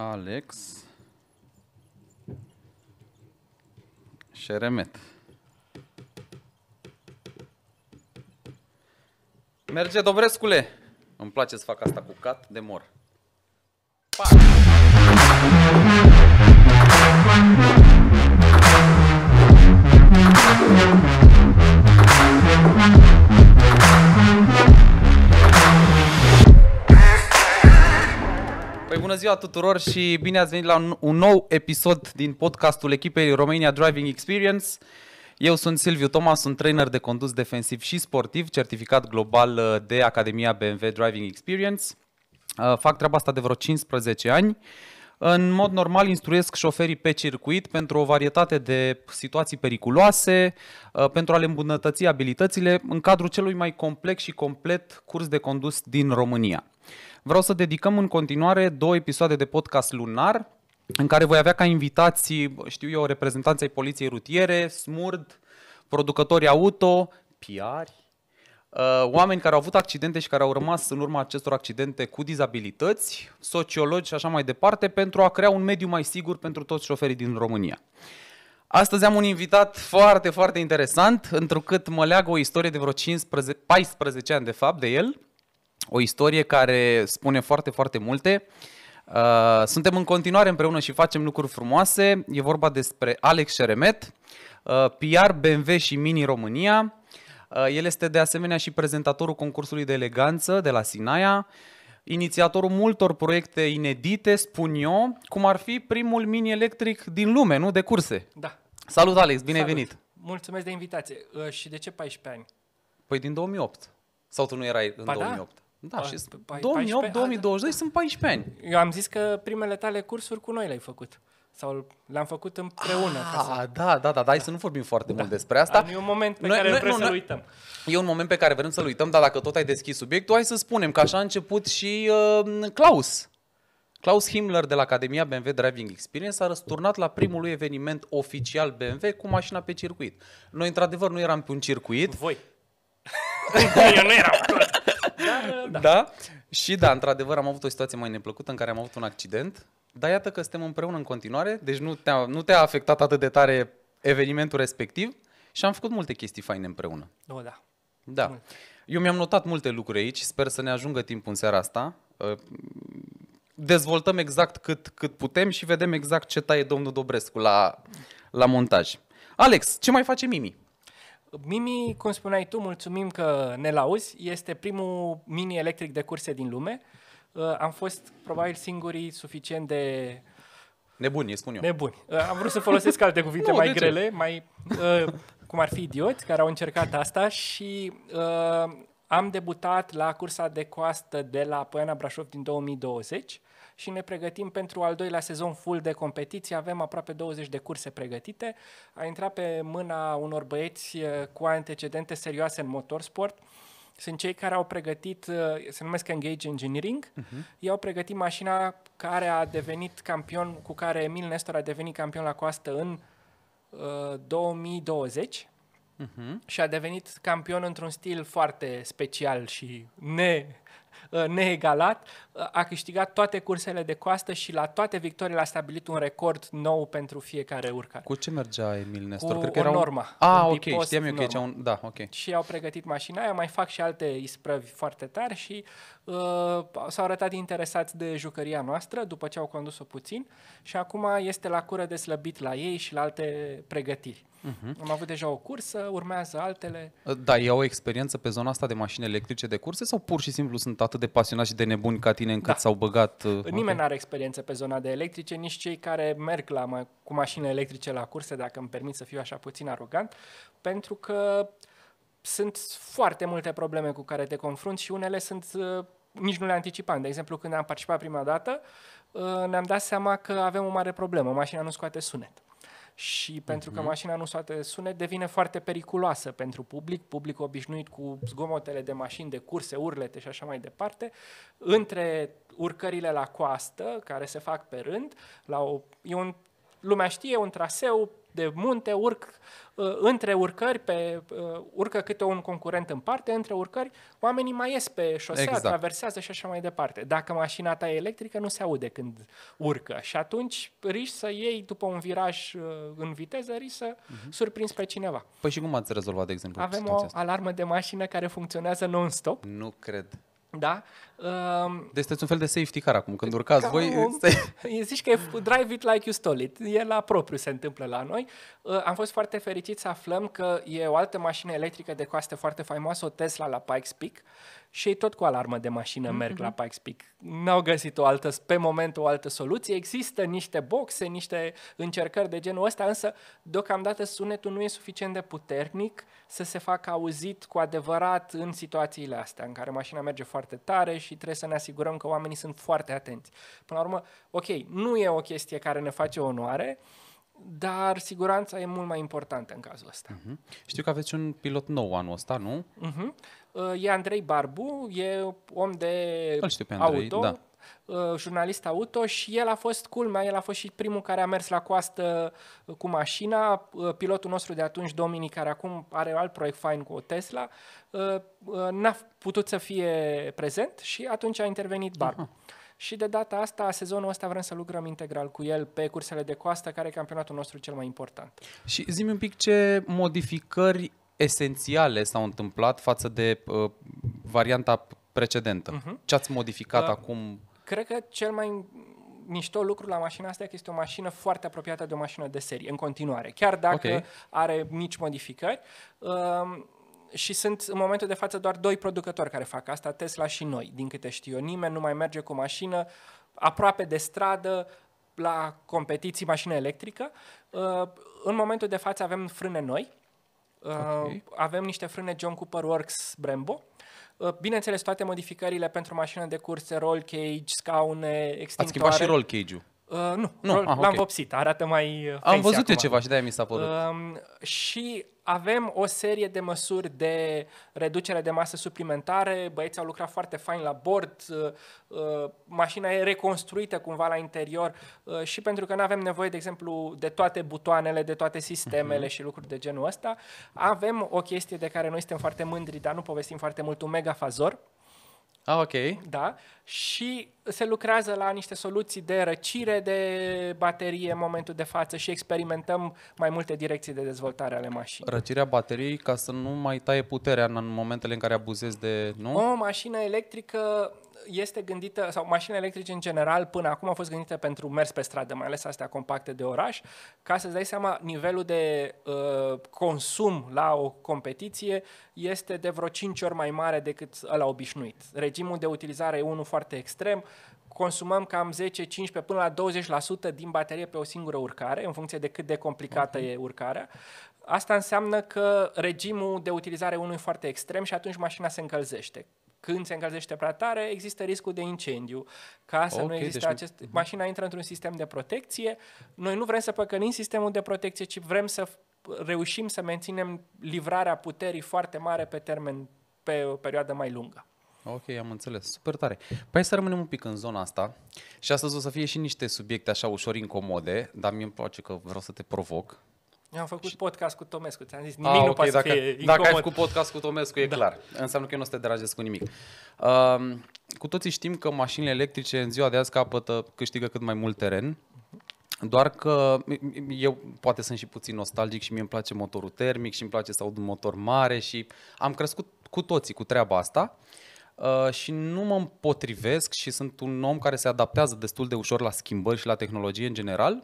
Alex Șeremet. Merge, Dobrescule! Îmi place să fac asta cu cat de mor. Pa! Bună ziua tuturor și bine ați venit la un, un nou episod din podcastul echipei Romania Driving Experience. Eu sunt Silviu Toma, sunt trainer de condus defensiv și sportiv, certificat global uh, de Academia BMW Driving Experience. Uh, fac treaba asta de vreo 15 ani. În mod normal instruiesc șoferii pe circuit pentru o varietate de situații periculoase, uh, pentru a le îmbunătăți abilitățile în cadrul celui mai complex și complet curs de condus din România vreau să dedicăm în continuare două episoade de podcast lunar, în care voi avea ca invitații, știu eu, reprezentanții ai poliției rutiere, smurd, producători auto, PR, uh, oameni care au avut accidente și care au rămas în urma acestor accidente cu dizabilități, sociologi și așa mai departe, pentru a crea un mediu mai sigur pentru toți șoferii din România. Astăzi am un invitat foarte, foarte interesant, întrucât mă leagă o istorie de vreo 15, 14 ani de fapt de el o istorie care spune foarte, foarte multe. Uh, suntem în continuare împreună și facem lucruri frumoase. E vorba despre Alex Șeremet, uh, PR BMW și Mini România. Uh, el este de asemenea și prezentatorul concursului de eleganță de la Sinaia, inițiatorul multor proiecte inedite, spun eu, cum ar fi primul mini electric din lume, nu? De curse. Da. Salut Alex, bine Salut. venit! Mulțumesc de invitație. și de ce 14 ani? Păi din 2008. Sau tu nu erai în ba 2008? Da? Da, și 2008-2020 sunt 14 ani. Eu am zis că primele tale cursuri cu noi le-ai făcut. Sau le-am făcut împreună. Ah, ca să... Da, da, da, da, hai să nu vorbim foarte da. mult despre asta. E un moment pe noi, care noi, vrem nu, să-l uităm. E un moment pe care vrem să-l uităm, dar dacă tot ai deschis subiectul, hai să spunem că așa a început și uh, Klaus. Klaus Himmler de la Academia BMW Driving Experience a răsturnat la primul lui eveniment oficial BMW cu mașina pe circuit. Noi, într-adevăr, nu eram pe un circuit. Voi. Eu nu eram. da. da? Și da, într-adevăr am avut o situație mai neplăcută în care am avut un accident, dar iată că suntem împreună în continuare, deci nu te-a, nu te-a afectat atât de tare evenimentul respectiv și am făcut multe chestii faine împreună. O, da. Da. Mult. Eu mi-am notat multe lucruri aici, sper să ne ajungă timpul în seara asta. Uh, dezvoltăm exact cât, cât putem și vedem exact ce taie domnul Dobrescu la, la montaj. Alex, ce mai face Mimi? Mimi, cum spuneai tu, mulțumim că ne lauzi. Este primul mini electric de curse din lume. Uh, am fost probabil singurii suficient de Nebuni, spun eu. nebuni. Uh, am vrut să folosesc alte cuvinte Nu, mai grele, mai uh, cum ar fi idioți care au încercat asta și am debutat la cursa de coastă de la Poiana Brașov din 2020 și ne pregătim pentru al doilea sezon full de competiție. Avem aproape 20 de curse pregătite. A intrat pe mâna unor băieți eh, cu antecedente serioase în motorsport. Sunt cei care au pregătit, eh, se numesc Engage Engineering, uh-huh. ei au pregătit mașina care a devenit campion, cu care Emil Nestor a devenit campion la coastă în uh, 2020 uh-huh. și a devenit campion într-un stil foarte special și ne, uh, neegalat, a câștigat toate cursele de coastă și la toate victoriile a stabilit un record nou pentru fiecare urcare. Cu ce mergea Emil Nestor? Cu Cred că o normă. Un... Ah, un ok, știam eu că aici un... Da, ok. Și au pregătit mașina aia, mai fac și alte isprăvi foarte tari și uh, s-au arătat interesați de jucăria noastră după ce au condus-o puțin și acum este la cură de slăbit la ei și la alte pregătiri. Uh-huh. Am avut deja o cursă, urmează altele. Uh, da, iau experiență pe zona asta de mașini electrice de curse sau pur și simplu sunt atât de pasionați și de nebuni ca tine bine încât da. s-au băgat... Uh, Nimeni okay. n-are experiență pe zona de electrice, nici cei care merg la, ma- cu mașinile electrice la curse, dacă îmi permit să fiu așa puțin arogant, pentru că sunt foarte multe probleme cu care te confrunți și unele sunt uh, nici nu le anticipam. De exemplu, când am participat prima dată, uh, ne-am dat seama că avem o mare problemă, mașina nu scoate sunet și pentru că mhm. mașina nu soate sunet, devine foarte periculoasă pentru public, public obișnuit cu zgomotele de mașini, de curse, urlete și așa mai departe. Între urcările la coastă, care se fac pe rând, la o, e un, lumea știe un traseu de munte, urc uh, între urcări, pe, uh, urcă câte un concurent în parte, între urcări, oamenii mai ies pe șosea, exact. traversează și așa mai departe. Dacă mașina ta e electrică, nu se aude când urcă și atunci riști să iei după un viraj uh, în viteză, riști să uh-huh. surprinzi pe cineva. Păi și cum ați rezolvat, de exemplu, Avem o alarmă de mașină care funcționează non-stop. Nu cred. Da? Ehm, deci sunteți un fel de safety car acum, când urcați voi... Un... Stai... Zici că e drive it like you stole it. E la propriu se întâmplă la noi. Ă, am fost foarte fericit să aflăm că e o altă mașină electrică de coastă foarte faimoasă, o Tesla la Pikes Peak și ei tot cu alarmă de mașină mm-hmm. merg mhm. la Pikes Peak. N-au găsit o altă, pe moment o altă soluție. Există niște boxe, niște încercări de genul ăsta, însă deocamdată sunetul nu e suficient de puternic să se facă auzit cu adevărat în situațiile astea în care mașina merge foarte tare și și trebuie să ne asigurăm că oamenii sunt foarte atenți. Până la urmă, ok, nu e o chestie care ne face onoare, dar siguranța e mult mai importantă în cazul ăsta. Uh-huh. Știu că aveți un pilot nou anul ăsta, nu? Uh-huh. E Andrei Barbu, e om de Îl știu pe Andrei, auto, da. Uh, jurnalist auto și el a fost culmea, el a fost și primul care a mers la coastă uh, cu mașina, uh, pilotul nostru de atunci, Dominic, care acum are alt proiect fain cu o Tesla, n-a putut să fie prezent și atunci a intervenit Barbu. Uh-huh. Și de data asta, sezonul ăsta vrem să lucrăm integral cu el pe cursele de coastă, care e campionatul nostru cel mai important. Și zi un pic ce modificări esențiale s-au întâmplat față de uh, varianta precedentă. Uh-huh. Ce ați modificat uh, acum Cred că cel mai mișto lucru la mașina asta e că este o mașină foarte apropiată de o mașină de serie, în continuare, chiar dacă okay. are mici modificări. Um, și sunt în momentul de față doar doi producători care fac asta, Tesla și noi, din câte știu eu. Nimeni nu mai merge cu mașină aproape de stradă la competiții mașină electrică. Uh, în momentul de față avem frâne noi, uh, okay. avem niște frâne John Cooper Works Brembo, Uh, bineînțeles, toate modificările pentru mașină de curse, roll cage, scaune, extintoare. Ați schimbat și roll cage-ul? Uh, nu, nu. Roll, ah, l-am okay. vopsit, arată mai uh, Am văzut acum. eu ceva și de-aia mi s-a părut. Uh, și avem o serie de măsuri de reducere de masă suplimentare, băieții au lucrat foarte fain la bord, uh, uh, mașina e reconstruită cumva la interior uh, și pentru că nu avem nevoie, de exemplu, de toate butoanele, de toate sistemele mhm. și lucruri de genul ăsta, avem o chestie de care noi suntem foarte mândri, dar nu povestim foarte mult, un megafazor. Ah, ok. Da? Și se lucrează la niște soluții de răcire de baterie în momentul de față și experimentăm mai multe direcții de dezvoltare ale mașinii. Răcirea bateriei ca să nu mai taie puterea în momentele în care abuzezi de... Nu? O mașină electrică este gândită, sau mașinile electrice în general până acum au fost gândite pentru mers pe stradă, mai ales astea compacte de oraș, ca să-ți dai seama, nivelul de uh, consum la o competiție este de vreo 5 ori mai mare decât ăla obișnuit. Regimul de utilizare e unul foarte extrem, consumăm cam 10, 15 până la 20% din baterie pe o singură urcare, în funcție de cât de complicată mhm. e urcarea. Asta înseamnă că regimul de utilizare unui foarte extrem și atunci mașina se încălzește când se încălzește prea tare, există riscul de incendiu. Ca să okay, nu există deci... acest... Mașina intră într-un sistem de protecție. Noi nu vrem să păcălim sistemul de protecție, ci vrem să reușim să menținem livrarea puterii foarte mare pe termen, pe o perioadă mai lungă. Ok, am înțeles. Super tare. Păi să rămânem un pic în zona asta și astăzi o să fie și niște subiecte așa ușor incomode, dar mie îmi place că vreau să te provoc eu am făcut și... podcast cu Tomescu, ți-am zis, ah, nimic A, nu okay, poate dacă, să fie incomod. ai făcut podcast cu Tomescu, e da. clar. Înseamnă că eu nu o să te deranjez cu nimic. Uh, cu toții știm că mașinile electrice în ziua de azi capătă, câștigă cât mai mult teren. Doar că eu poate sunt și puțin nostalgic și mie îmi place motorul termic și îmi place să aud un motor mare și am crescut cu toții cu treaba asta uh, și nu mă împotrivesc și sunt un om care se adaptează destul de ușor la schimbări și la tehnologie în general,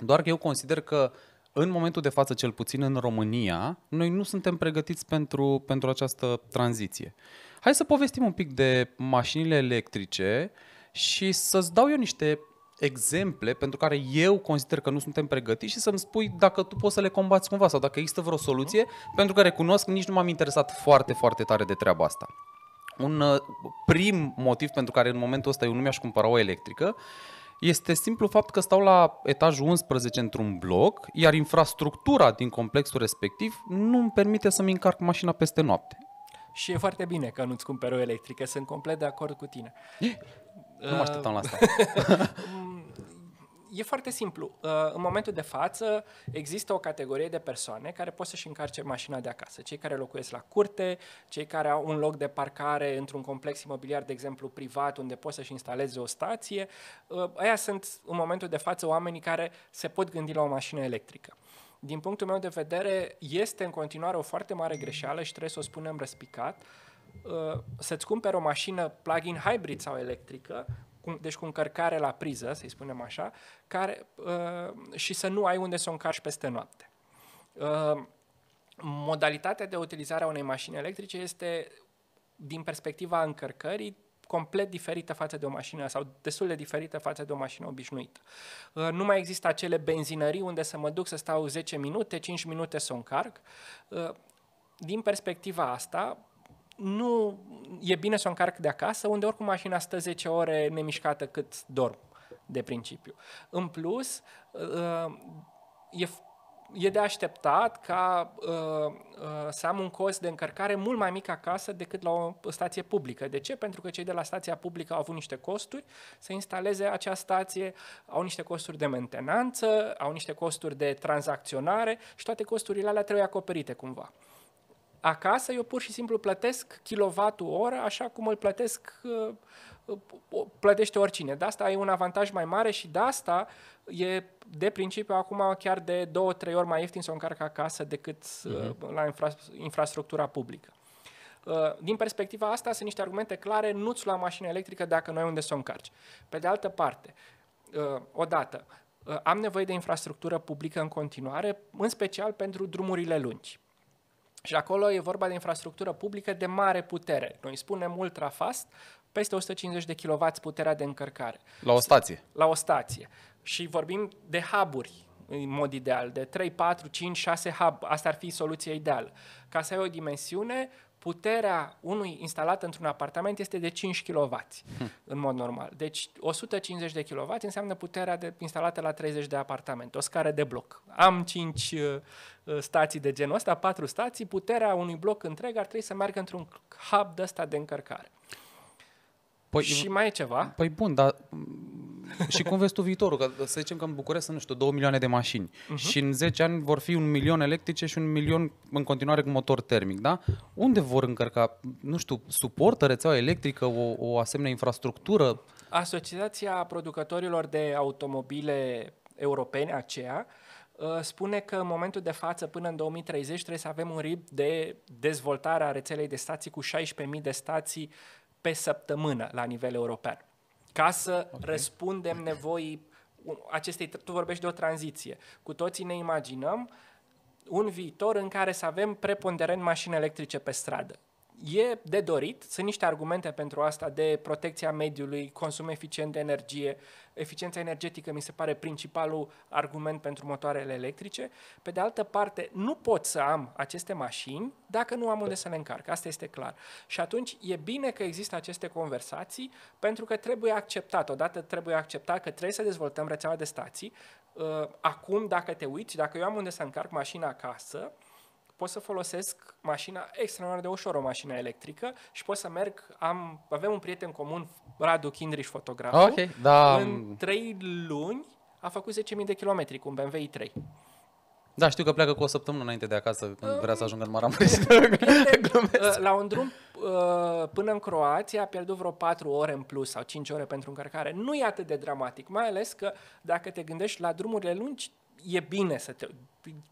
doar că eu consider că uh, în momentul de față, cel puțin în România, noi nu suntem pregătiți pentru, pentru această tranziție. Hai să povestim un pic de mașinile electrice și să-ți dau eu niște exemple pentru care eu consider că nu suntem pregătiți și să-mi spui dacă tu poți să le combați cumva sau dacă există vreo soluție, pentru că recunosc nici nu m-am interesat foarte, foarte tare de treaba asta. Un uh, prim motiv pentru care în momentul ăsta eu nu mi-aș cumpăra o electrică este simplu fapt că stau la etajul 11 într-un bloc, iar infrastructura din complexul respectiv nu îmi permite să-mi încarc mașina peste noapte. Și e foarte bine că nu-ți cumperi o electrică, sunt complet de acord cu tine. Nu mă așteptam la asta. e foarte simplu. Uh, în momentul de față există o categorie de persoane care pot să-și încarce mașina de acasă. Cei care locuiesc la curte, cei care au un loc de parcare într-un complex imobiliar, de exemplu, privat, unde pot să-și instaleze o stație. Uh, aia sunt, în momentul de față, oamenii care se pot gândi la o mașină electrică. Din punctul meu de vedere, este în continuare o foarte mare greșeală și trebuie să o spunem răspicat, uh, să-ți cumperi o mașină plug-in hybrid sau electrică cu, deci cu încărcare la priză, să-i spunem așa, care, uh, și să nu ai unde să o încarci peste noapte. Uh, modalitatea de utilizare a unei mașini electrice este, din perspectiva încărcării, complet diferită față de o mașină sau destul de diferită față de o mașină obișnuită. Uh, nu mai există acele benzinării unde să mă duc să stau 10 minute, 5 minute să o încarc. Uh, din perspectiva asta, nu e bine să o încarc de acasă, unde oricum mașina stă 10 ore nemișcată cât dorm, de principiu. În plus, uh, e e de așteptat ca uh, uh, să am un cost de încărcare mult mai mic acasă decât la o stație publică. De ce? Pentru că cei de la stația publică au avut niște costuri să instaleze acea stație, au niște costuri de mentenanță, au niște costuri de tranzacționare și toate costurile alea trebuie acoperite cumva acasă, eu pur și simplu plătesc kilovatul oră așa cum îl plătesc uh, uh, plătește oricine. De asta ai un avantaj mai mare și de asta e de principiu acum chiar de două, trei ori mai ieftin să o încarc acasă decât uh-huh. la infra- infrastructura publică. Uh, din perspectiva asta sunt niște argumente clare, nu-ți lua mașină electrică dacă nu ai unde să o încarci. Pe de altă parte, odată, am nevoie de infrastructură publică în continuare, în special pentru drumurile lungi. Și acolo e vorba de infrastructură publică de mare putere. Noi spunem ultrafast, peste 150 de kW puterea de încărcare. La o stație. La o stație. Și vorbim de huburi în mod ideal, de 3, 4, 5, 6 hub. Asta ar fi soluția ideală. Ca să ai o dimensiune, puterea unui instalat într-un apartament este de 5 kW hmm. în mod normal. Deci 150 de kW înseamnă puterea de, instalată la 30 de apartamente, o scară de bloc. Am 5 uh, uh, stații de genul ăsta, 4 stații, puterea unui bloc întreg ar trebui să meargă într-un hub de ăsta de încărcare. Păi, și mai e ceva. Păi bun, dar și cum vezi tu viitorul? Că să zicem că în București sunt, nu știu, 2 milioane de mașini uh-huh. și în 10 ani vor fi un milion electrice și un milion în continuare cu motor termic, da? Unde vor încărca, nu știu, suportă rețeaua electrică o, o asemenea infrastructură? Asociația producătorilor de automobile europene, aceea, ă, spune că în momentul de față, până în 2030, trebuie să avem un ritm de dezvoltare a rețelei de stații cu 16.000 de stații pe săptămână la nivel european ca să okay. răspundem nevoii acestei, tu vorbești de o tranziție. Cu toții ne imaginăm un viitor în care să avem preponderent mașini electrice pe stradă e de dorit, sunt niște argumente pentru asta de protecția mediului, consum eficient de energie, eficiența energetică mi se pare principalul argument pentru motoarele electrice. Pe de altă parte, nu pot să am aceste mașini dacă nu am unde să le încarc, asta este clar. Și atunci e bine că există aceste conversații pentru că trebuie acceptat, odată trebuie acceptat că trebuie să dezvoltăm rețeaua de stații. Ă, acum, dacă te uiți, dacă eu am unde să încarc mașina acasă, pot să folosesc mașina extraordinar de ușor, o mașină electrică și pot să merg, am, avem un prieten comun, Radu Kindriș, fotograf. Ok, da. În trei luni a făcut 10.000 de kilometri cu un BMW i3. Da, știu că pleacă cu o săptămână înainte de acasă, când um, vrea să ajungă în Maramureș. Ă, la un drum ă, până în Croația a pierdut vreo 4 ore în plus sau 5 ore pentru încărcare. Nu e atât de dramatic, mai ales că dacă te gândești la drumurile lungi, e bine să te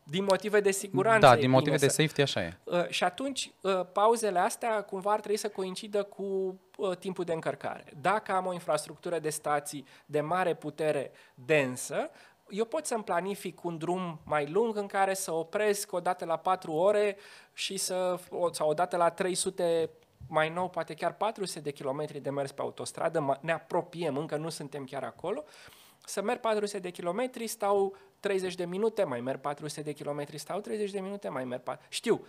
din motive de siguranță. Da, din motive de safety, așa e. Uh, și atunci, uh, pauzele astea cumva ar trebui să coincidă cu uh, timpul de încărcare. Dacă am o infrastructură de stații de mare putere densă, eu pot să-mi planific un drum mai lung în care să opresc o dată la 4 ore și să, sau o dată la 300 mai nou, poate chiar 400 de kilometri de mers pe autostradă, ne apropiem, încă nu suntem chiar acolo, uh, să merg 400 de kilometri, stau 30 de minute, mai merg 400 de kilometri, stau 30 de minute, mai merg... Știu,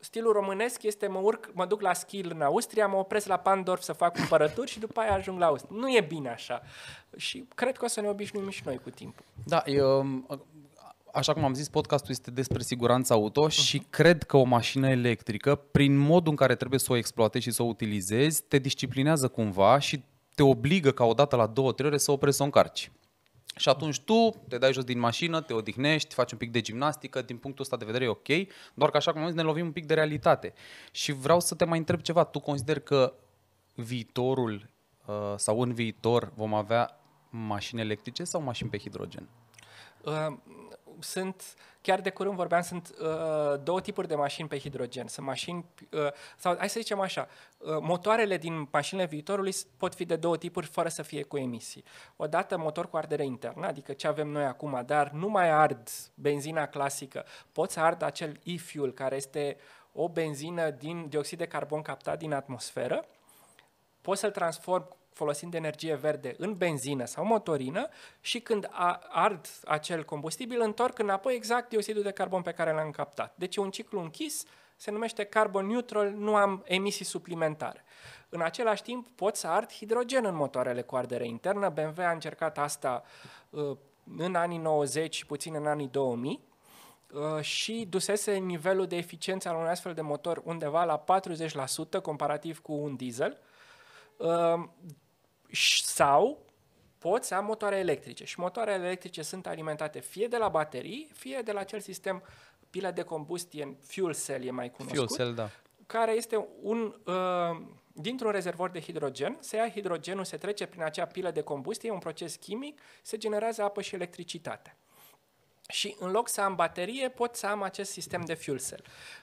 stilul românesc este mă urc, mă duc la skill în Austria, mă opresc la Pandorf să fac cumpărături și după aia ajung la Austria. Nu e bine așa. Și cred că o să ne obișnuim și noi cu timpul. Da, eu, um, așa cum am zis, podcastul este despre siguranța auto uh-huh. și cred că o mașină electrică, prin modul în care trebuie să o exploatezi și să o utilizezi, te disciplinează cumva și te obligă ca odată la două, trei ore să o să o încarci. Și atunci tu te dai jos din mașină, te odihnești, faci un pic de gimnastică, din punctul ăsta de vedere e ok, doar că așa cum am zis, ne lovim un pic de realitate. Și vreau să te mai întreb ceva, tu consider că viitorul uh, sau în viitor vom avea mașini electrice sau mașini pe hidrogen? Uh, sunt, chiar de curând vorbeam, sunt uh, două tipuri de mașini pe hidrogen. Sunt mașini, uh, sau hai să zicem așa, uh, motoarele din mașinile viitorului pot fi de două tipuri fără să fie cu emisii. Odată motor cu ardere internă, adică ce avem noi acum, dar nu mai ard benzina clasică, poți ard acel e-fuel care este o benzină din dioxid de carbon captat din atmosferă, poți să-l transform folosind energie verde în benzină sau motorină și când ard acel combustibil întorc înapoi exact dioxidul de carbon pe care l-am captat. Deci e un ciclu închis, se numește carbon neutral, nu am emisii suplimentare. În același timp pot să ard hidrogen în motoarele cu ardere internă. BMW a încercat asta uh, în anii 90 și puțin în anii 2000, uh, și dusese nivelul de eficiență al unui astfel de motor undeva la 40% comparativ cu un diesel sau poți să am motoare electrice și motoarele electrice sunt alimentate fie de la baterii, fie de la acel sistem pila de combustie, fuel cell e mai cunoscut, fuel cell, da. care este un, ă, dintr-un rezervor de hidrogen, se ia hidrogenul, se trece prin acea pilă de combustie, un proces chimic, se generează apă și electricitate. Și în loc să am baterie, pot să am acest sistem de fuel cell.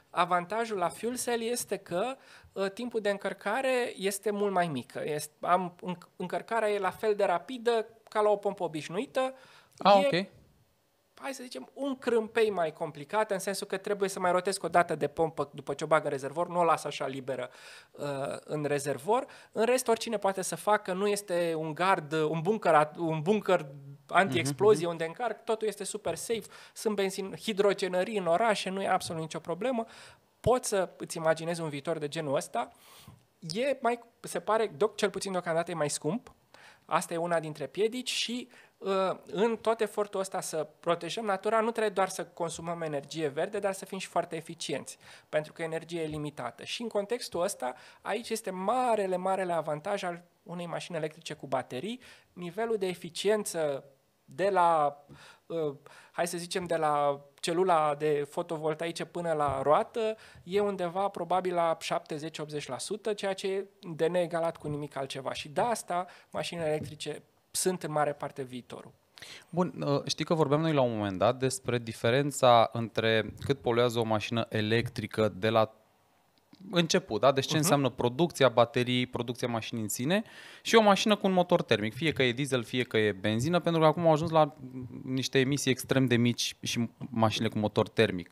Avantajul la fuel cell este că uh, timpul de încărcare este mult mai mic. Este, am, încărcarea e la fel de rapidă ca la o pompă obișnuită. Ah, e, okay. Hai să zicem, un crâmpei mai complicat, în sensul că trebuie să mai rotesc o dată de pompă după ce o bagă în rezervor, nu o las așa liberă uh, în rezervor. În rest, oricine poate să facă, nu este un gard, un bunker, un bunker anti-explozie uh-huh. unde încarc, totul este super safe, sunt benzin, hidrogenării în orașe, nu e absolut nicio problemă. Poți să îți imaginezi un viitor de genul ăsta. E mai, se pare, doc, cel puțin deocamdată e mai scump, asta e una dintre piedici și uh, în tot efortul ăsta să protejăm natura, nu trebuie doar să consumăm energie verde, dar să fim și foarte eficienți, pentru că energie e limitată. Și în contextul ăsta, aici este marele, marele avantaj al unei mașini electrice cu baterii, nivelul de eficiență de la, uh, hai să zicem, de la celula de fotovoltaice până la roată, e undeva probabil la 70-80%, ceea ce e de neegalat cu nimic altceva. Și de asta mașinile electrice sunt în mare parte viitorul. Bun, uh, știi că vorbeam noi la un moment dat despre diferența între cât poluează o mașină electrică de la început, da? Deci ce uh-huh. înseamnă producția baterii, producția mașinii în sine și o mașină cu un motor termic, fie că e diesel, fie că e benzină, pentru că acum au ajuns la niște emisii extrem de mici și mașinile cu motor termic.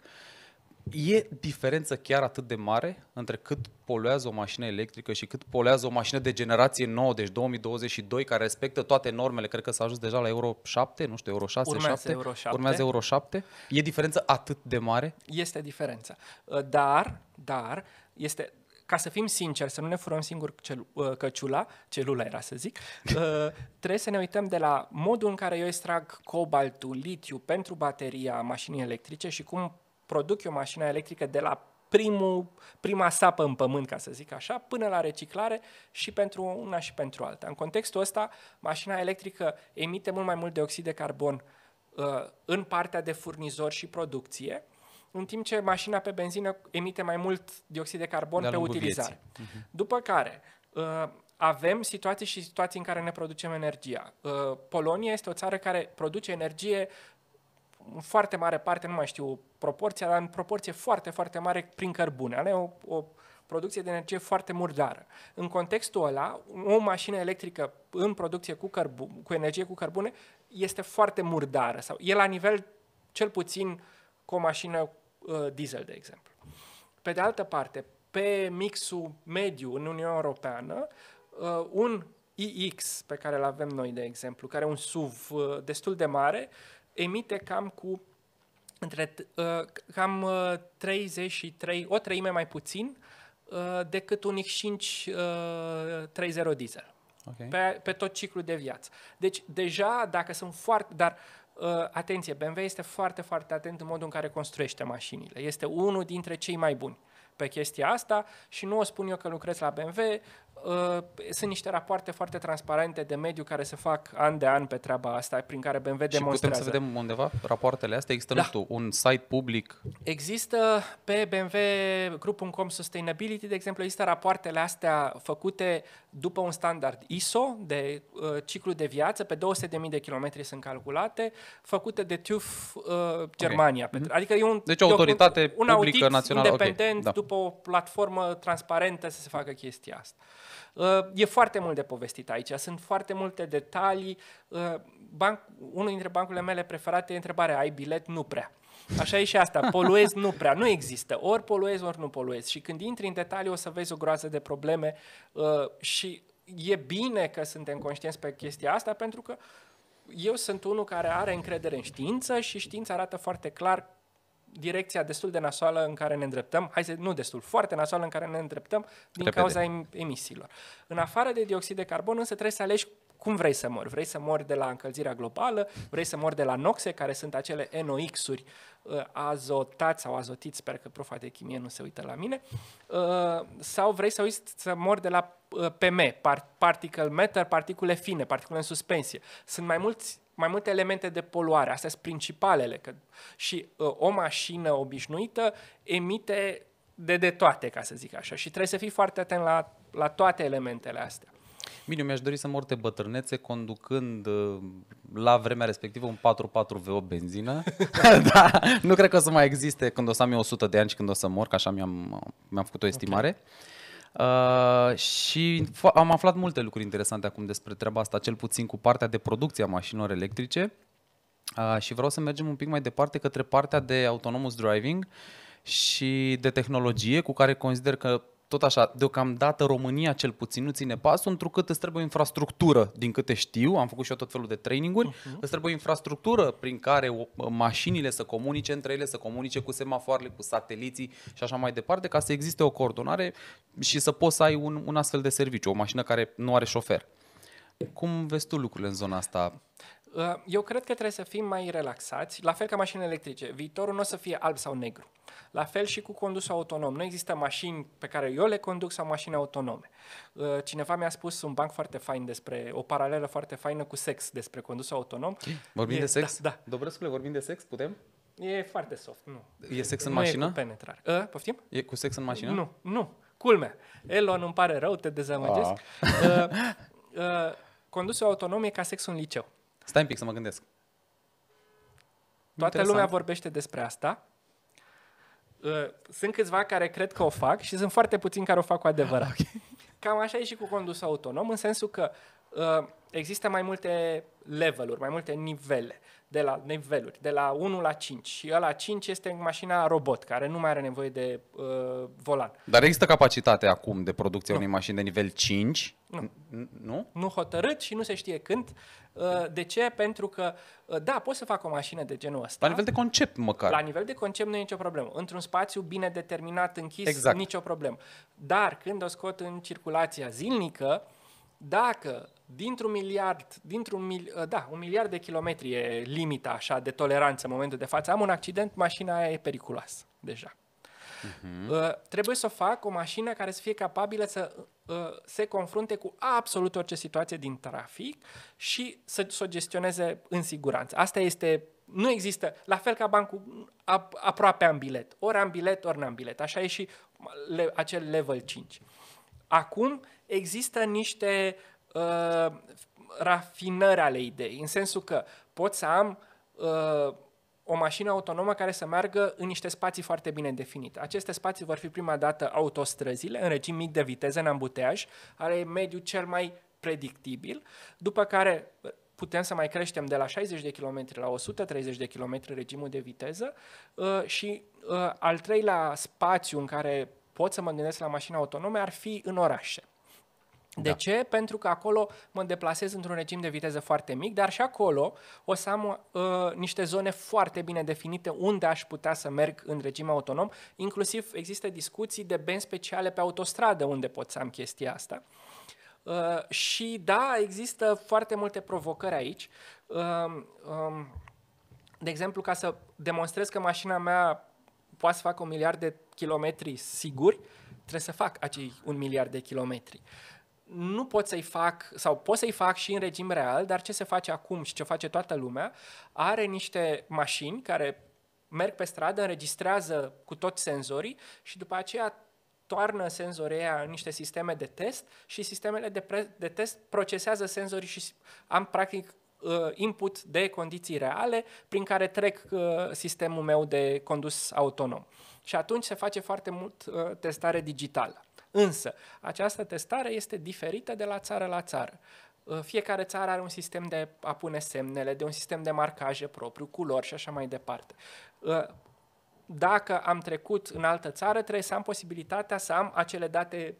E diferență chiar atât de mare între cât poluează o mașină electrică și cât poluează o mașină de generație nouă, deci 2022, care respectă toate normele, cred că s-a ajuns deja la Euro 7, nu știu, Euro 6, urmează 7, Euro 7. urmează Euro 7. E diferență atât de mare? Este diferența. Uh, dar, dar, este, ca să fim sinceri, să nu ne furăm singur celu- uh, căciula, celula era să zic, uh, trebuie să ne uităm de la modul în care eu extrag cobaltul, litiu pentru bateria mașinii electrice și cum produc eu mașina electrică de la primul, prima sapă în pământ, ca să zic așa, până la reciclare și pentru una și pentru alta. În contextul ăsta, mașina electrică emite mult mai mult dioxid de carbon uh, în partea de furnizor și producție, în timp ce mașina pe benzină emite mai mult dioxid de carbon de pe utilizare. Uh-huh. După care, uh, avem situații și situații în care ne producem energia. Uh, Polonia este o țară care produce energie în foarte mare parte, nu mai știu proporția, dar în proporție foarte, foarte mare prin cărbune. ale o, o producție de energie foarte murdară. În contextul ăla, o mașină electrică în producție cu, cărbu, cu energie cu cărbune este foarte murdară sau e la nivel cel puțin cu o mașină uh, diesel, de exemplu. Pe de altă parte, pe mixul mediu în Uniunea Europeană, uh, un iX pe care îl avem noi, de exemplu, care e un SUV uh, destul de mare, uh, emite cam cu între uh, cam 33, uh, o treime mai puțin uh, decât un X5 30 diesel. Okay. Pe, pe tot ciclul de viață. Deci, deja, dacă sunt foarte. Dar, atenție, BMW este foarte, foarte atent în modul în care construiește mașinile. Este unul dintre cei mai buni pe chestia asta și nu o spun eu că lucrez la BMW, Uh, sunt niște rapoarte foarte transparente de mediu care se fac an de an pe treaba asta, prin care BMW și demonstrează. putem să vedem undeva rapoartele astea? Există, da. nu știu, un site public? Există pe BMW Group.com Sustainability, de exemplu, există rapoartele astea făcute după un standard ISO de uh, ciclu de viață, pe 200.000 de kilometri sunt calculate, făcute de TÜV uh, Germania. Okay. Mhm. Adică e un, deci o autoritate un, un publică națională. independent okay. da. după o platformă transparentă să se facă chestia asta. Uh, e foarte mult de povestit aici, sunt foarte multe detalii. Uh, banc, unul dintre bancurile mele preferate e întrebarea, ai bilet? Nu prea. Așa e și asta. Poluezi nu prea. Nu există. Ori poluezi, ori nu poluezi. Și când intri în detalii o să vezi o groază de probleme uh, și e bine că suntem conștienți pe chestia asta pentru că eu sunt unul care are încredere în știință și știința arată foarte clar direcția destul de nasoală în care ne îndreptăm, hai să nu destul, foarte nasoală în care ne îndreptăm din Repede. cauza emisiilor. În afară de dioxid de carbon, însă trebuie să alegi cum vrei să mori? Vrei să mori de la încălzirea globală? Vrei să mori de la noxe, care sunt acele NOx-uri uh, azotați sau azotiți, sper că profa de chimie nu se uită la mine, uh, sau vrei să uiți să mori de la uh, PM, particle matter, particule fine, particule în suspensie. Sunt mai mulți mai multe elemente de poluare. Astea sunt principalele. Că și uh, o mașină obișnuită emite de, de toate, ca să zic așa. Și trebuie să fii foarte atent la, la toate elementele astea. Bine, mi-aș dori să mor de bătrânețe conducând uh, la vremea respectivă un 44 V8 benzină. da, nu cred că o să mai existe când o să am eu 100 de ani și când o să mor, că așa mi-am, uh, mi-am făcut o estimare. Okay. Uh, și am aflat multe lucruri interesante acum despre treaba asta, cel puțin cu partea de producție a mașinilor electrice. Uh, și vreau să mergem un pic mai departe către partea de autonomous driving și de tehnologie cu care consider că tot așa, deocamdată România cel puțin nu ține pasul, întrucât îți trebuie o infrastructură, din câte știu, am făcut și eu tot felul de traininguri, uh-huh. îți trebuie o infrastructură prin care mașinile să comunice între ele, să comunice cu semafoarele, cu sateliții și așa mai departe, ca să existe o coordonare și să poți să ai un, un astfel de serviciu, o mașină care nu are șofer. Cum vezi tu lucrurile în zona asta? Uh, eu cred că trebuie să fim mai relaxați, la fel ca mașinile electrice. Viitorul nu o să fie alb sau negru. La fel și cu condusul autonom. Nu există mașini pe care eu le conduc sau mașini autonome. Uh, cineva mi-a spus un banc foarte fain despre, o paralelă foarte faină cu sex despre condusul autonom. Vorbim e, de sex? Da, da. Dobrescule, vorbim de sex? Putem? E foarte soft, nu. E sex în nu mașină? E cu penetrare. A, uh, poftim? E cu sex în mașină? Nu, nu. Culmea. Elon, îmi pare rău, te dezamăgesc. A. A, a, condusul autonom e ca sex în liceu. Stai un pic să mă gândesc. Toată lumea vorbește despre asta. Uh, sunt câțiva care cred că o fac și sunt foarte puțini care o fac cu adevărat. Ah, okay. Cam așa e și cu condus autonom, în sensul că uh, există mai multe leveluri, mai multe nivele, de la niveluri, de la 1 la 5. Și ăla 5 este mașina robot, care nu mai are nevoie de uh, volan. Dar există capacitate acum de producție nu. unei mașini de nivel 5? Nu. Nu? Nu hotărât și nu se știe când. Uh, de ce? Pentru că, uh, da, poți să fac o mașină de genul ăsta. La nivel de concept, măcar. La nivel de concept nu e nicio problemă. Într-un spațiu bine determinat, închis, exact. nicio problemă. Dar când o scot în circulația zilnică, dacă dintr-un miliard, dintr-un mil, uh, da, un miliard de kilometri e limita așa de toleranță în momentul de față, am un accident, mașina aia e periculoasă deja. Uh-huh. Uh, trebuie să o fac o mașină care să fie capabilă să uh, se confrunte cu absolut orice situație din trafic și să, să o gestioneze în siguranță. Asta este, nu există, la fel ca bancul, ap, aproape am bilet. Ori am bilet, ori n-am bilet. Așa e și le, acel level 5. Acum există niște uh, rafinări ale ideii, în sensul că pot să am uh, o mașină autonomă care să meargă în niște spații foarte bine definite. Aceste spații vor fi prima dată autostrăzile, în regim mic de viteză, în ambuteaj, are mediul cel mai predictibil, după care uh, putem să mai creștem de la 60 de km la 130 de km regimul de viteză uh, și uh, al treilea spațiu în care pot să mă gândesc la mașina autonomă ar fi în orașe. Da. De da. ce? Pentru că acolo mă deplasez într-un regim de viteză foarte mic, dar și acolo o să am uh, niște zone foarte bine definite unde aș putea să merg în regim autonom. Inclusiv există discuții de benzi speciale pe autostradă unde pot să am chestia asta. Uh, și da, există foarte multe provocări aici. Uh, um, de exemplu, ca să demonstrez că mașina mea poate să facă un miliard de kilometri siguri, trebuie să fac acei un miliard de kilometri. Uh, nu pot să-i fac, sau pot să-i fac și în regim real, dar ce se face acum și ce face toată lumea, are niște mașini care merg pe stradă, înregistrează cu toți senzorii și după aceea toarnă senzorea în niște sisteme de test și sistemele de, pre- de test procesează senzorii și am practic uh, input de condiții reale prin care trec uh, sistemul meu de condus autonom. Și atunci se face foarte mult uh, testare digitală. Însă, această testare este diferită de la țară la țară. Ă, fiecare țară are un sistem de a pune semnele, de un sistem de marcaje propriu, culori și așa mai departe. Ă, dacă am trecut în altă țară, trebuie să am posibilitatea să am acele date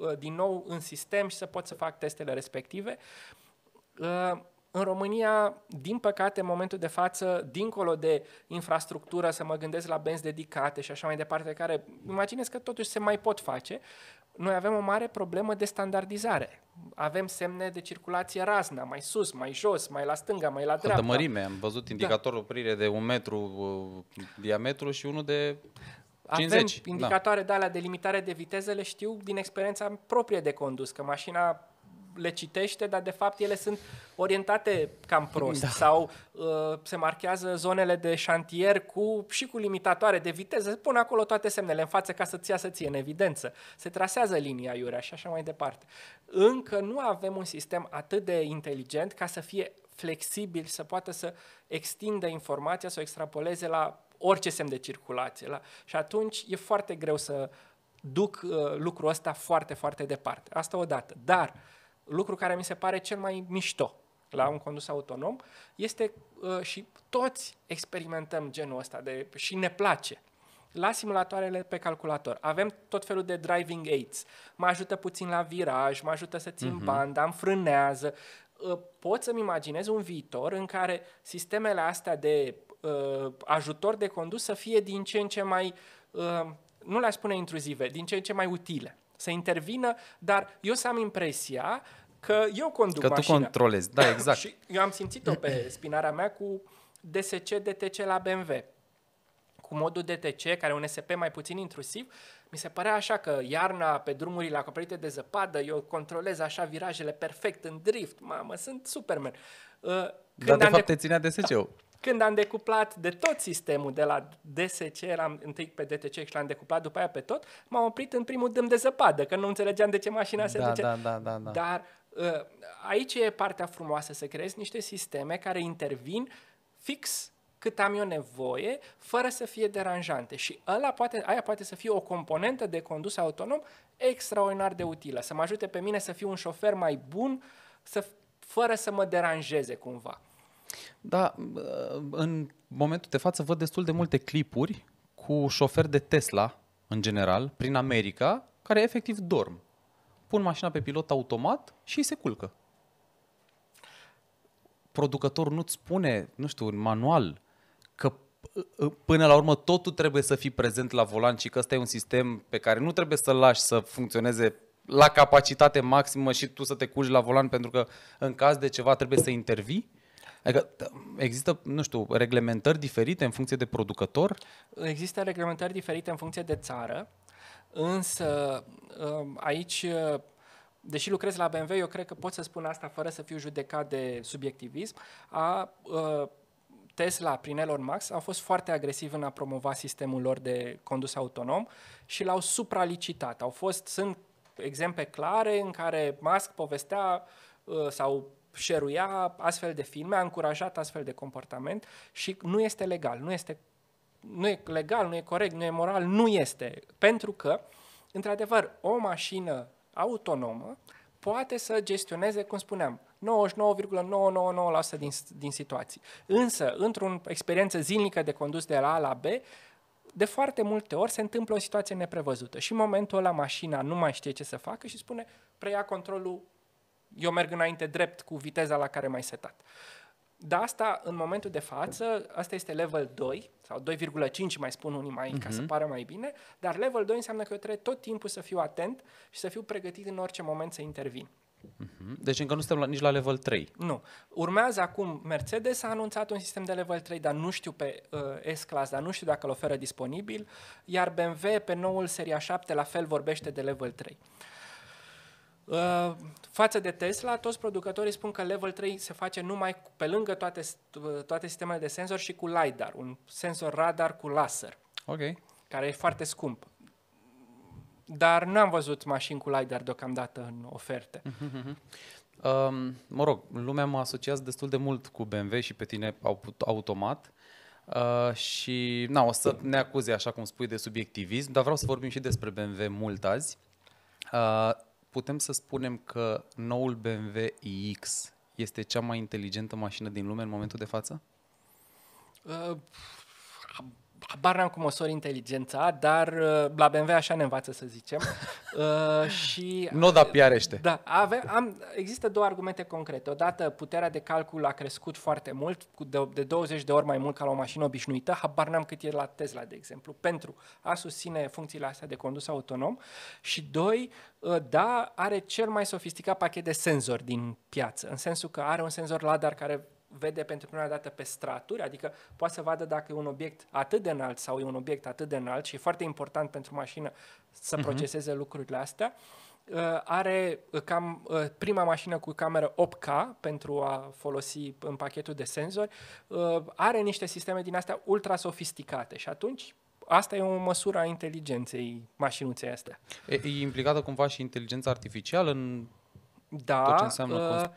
ă, din nou în sistem și să pot să fac testele respective în România, din păcate, în momentul de față, dincolo de infrastructură, să mă gândesc la benzi dedicate și așa mai departe, care imaginez că totuși se mai pot face, noi avem o mare problemă de standardizare. Avem semne de circulație razna, mai sus, mai jos, mai la stânga, mai la dreapta. mărime, am văzut da. indicatorul da. oprire de un metru uh, diametru și unul de 50. Avem da. indicatoare da. de alea de limitare de viteză, le știu din experiența proprie de condus, că mașina le citește, dar de fapt ele sunt orientate cam prost da. sau uh, se marchează zonele de șantier cu și cu limitatoare de viteză, se pun acolo toate semnele în față ca să-ți să ție în evidență, se trasează linia iurea și așa mai departe. Încă nu avem un sistem atât de inteligent ca să fie flexibil, să poată să extindă informația, să o extrapoleze la orice semn de circulație. La... Și atunci e foarte greu să duc uh, lucrul ăsta foarte, foarte departe. Asta odată. Dar uh, lucru care mi se pare cel mai mișto la un condus autonom, este uh, și toți experimentăm genul ăsta de, și ne place. La simulatoarele pe calculator avem tot felul de driving aids. Mă ajută puțin la viraj, mă ajută să țin uh-huh. banda, îmi frânează. Uh, pot să-mi imaginez un viitor în care sistemele astea de uh, ajutor de condus să fie din ce în ce mai, uh, nu le-aș spune intruzive, din ce în ce mai utile să intervină, dar eu să am impresia că eu conduc Că tu controlezi, da, exact. și eu am simțit-o pe spinarea mea cu DSC, DTC la BMW. Cu modul DTC, care e un SP mai puțin intrusiv, mi se părea așa că iarna pe drumurile acoperite de zăpadă, eu controlez așa virajele perfect în drift, mamă, sunt Superman. Uh, când Dar de fapt de... te ținea DSC-ul. Da. Când am decuplat de tot sistemul de la DSC, eram întâi pe DTC și l-am decuplat după aia pe tot, m-am oprit în primul dâm de zăpadă, că nu înțelegeam de ce mașina se da, duce. Da, da, da, da. Dar ă, aici e partea frumoasă, să creezi niște sisteme care intervin fix cât am eu nevoie, fără să fie deranjante. Și ăla poate, aia poate să fie o componentă de condus autonom extraordinar de utilă, să mă ajute pe mine să fiu un șofer mai bun, să, fără să mă deranjeze cumva. Da, uh, în momentul de față văd destul de multe clipuri cu șoferi de Tesla, în general, prin America, care efectiv dorm. Pun mașina pe pilot automat și se culcă. Producătorul nu-ți spune, nu știu, în manual, că uh, uh, până la urmă totul trebuie să fii prezent la volan și că ăsta e un sistem pe care nu trebuie să-l lași să funcționeze la capacitate maximă și tu să te culci la volan pentru că în caz de ceva trebuie să intervii? Adică există, nu știu, reglementări diferite în funcție de producător? Există reglementări diferite în funcție de țară, însă um, aici, uh, deși lucrez la BMW, eu cred că pot să spun asta fără să fiu judecat de subiectivism, a uh, Tesla, prin Elon Musk, au fost foarte agresiv în a promova sistemul lor de condus autonom și l-au supralicitat. Au fost, sunt exemple clare în care Musk povestea uh, sau șeruia astfel de filme, a încurajat astfel de comportament și nu este legal, nu este nu e legal, nu e corect, nu e moral, nu este. Pentru că, într-adevăr, o mașină autonomă poate să gestioneze, cum spuneam, 99,999% din, din situații. Însă, într-o experiență zilnică de condus de la A la B, de foarte multe ori se întâmplă o situație neprevăzută și în momentul ăla mașina nu mai știe ce să facă și spune preia controlul eu merg înainte drept cu viteza la care m-ai setat. Dar asta, în momentul de față, asta este level 2, sau 2,5 mai spun unii mai, uh-huh. ca să mhm. pară mai bine, dar level 2 înseamnă că eu trebuie tot timpul să fiu atent și să fiu pregătit în orice moment să intervin. Mhm. Deci încă nu suntem la, nici la level 3. Nu. Urmează acum, Mercedes a anunțat un sistem de level 3, dar nu știu pe uh, S-Class, dar nu știu dacă îl oferă disponibil, iar BMW pe noul seria 7 la fel vorbește de level 3. Uh, Uh, față de Tesla, toți producătorii spun că level 3 se face numai pe lângă toate, toate sistemele de senzor și cu LiDAR, un senzor radar cu laser, okay. care e foarte scump. Dar nu am văzut mașini cu LiDAR deocamdată în oferte. Mhm, mhm, mhm. Um, mă rog, lumea mă asociază destul de mult cu BMW și pe tine automat. Uh, și na, o să ne acuze, așa cum spui, de subiectivism, dar vreau să vorbim și despre BMW mult azi. Uh, putem să spunem că noul BMW iX este cea mai inteligentă mașină din lume în momentul de față? Uh, habar n-am cum măsori inteligența, dar uh, la BMW așa ne învață să zicem. uh, și nu da piarește. Da, avem, am, există două argumente concrete. Odată, puterea de calcul a crescut foarte mult, cu de, de 20 de ori mai mult ca la o mașină obișnuită, habar n-am cât e la Tesla, de exemplu, pentru a susține funcțiile astea de condus autonom. Și doi, uh, da, are cel mai sofisticat pachet de senzori din piață, în sensul că are un senzor LADAR care vede pentru prima dată pe straturi, adică poate să vadă dacă e un obiect atât de înalt sau e un obiect atât de înalt și e foarte important pentru mașină să uh-huh. proceseze lucrurile astea. Uh, are uh, cam, uh, prima mașină cu cameră 8K pentru a folosi în pachetul de senzori, uh, are niște sisteme din astea ultra sofisticate și atunci asta e o măsură a inteligenței mașinuței astea. E, e implicată cumva și inteligența artificială în da, tot ce înseamnă uh,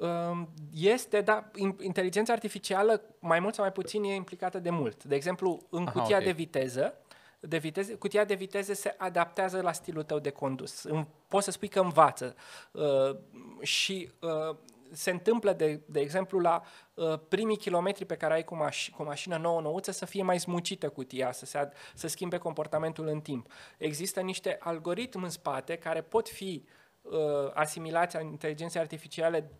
Ehm, este, da, inteligența artificială, mai mult sau mai puțin, e implicată de mult. De exemplu, în cutia Aha, okay. de viteză, de viteze, cutia de viteze se adaptează la stilul tău de condus. În, poți să spui că învață. Uh, și uh, se întâmplă, de, de exemplu, la uh, primii kilometri pe care ai cu, maș- cu mașină nouă nouță să fie mai smucită cutia, să, se ad- să schimbe comportamentul în timp. Există niște algoritmi în spate care pot fi uh, asimilați a inteligenței artificiale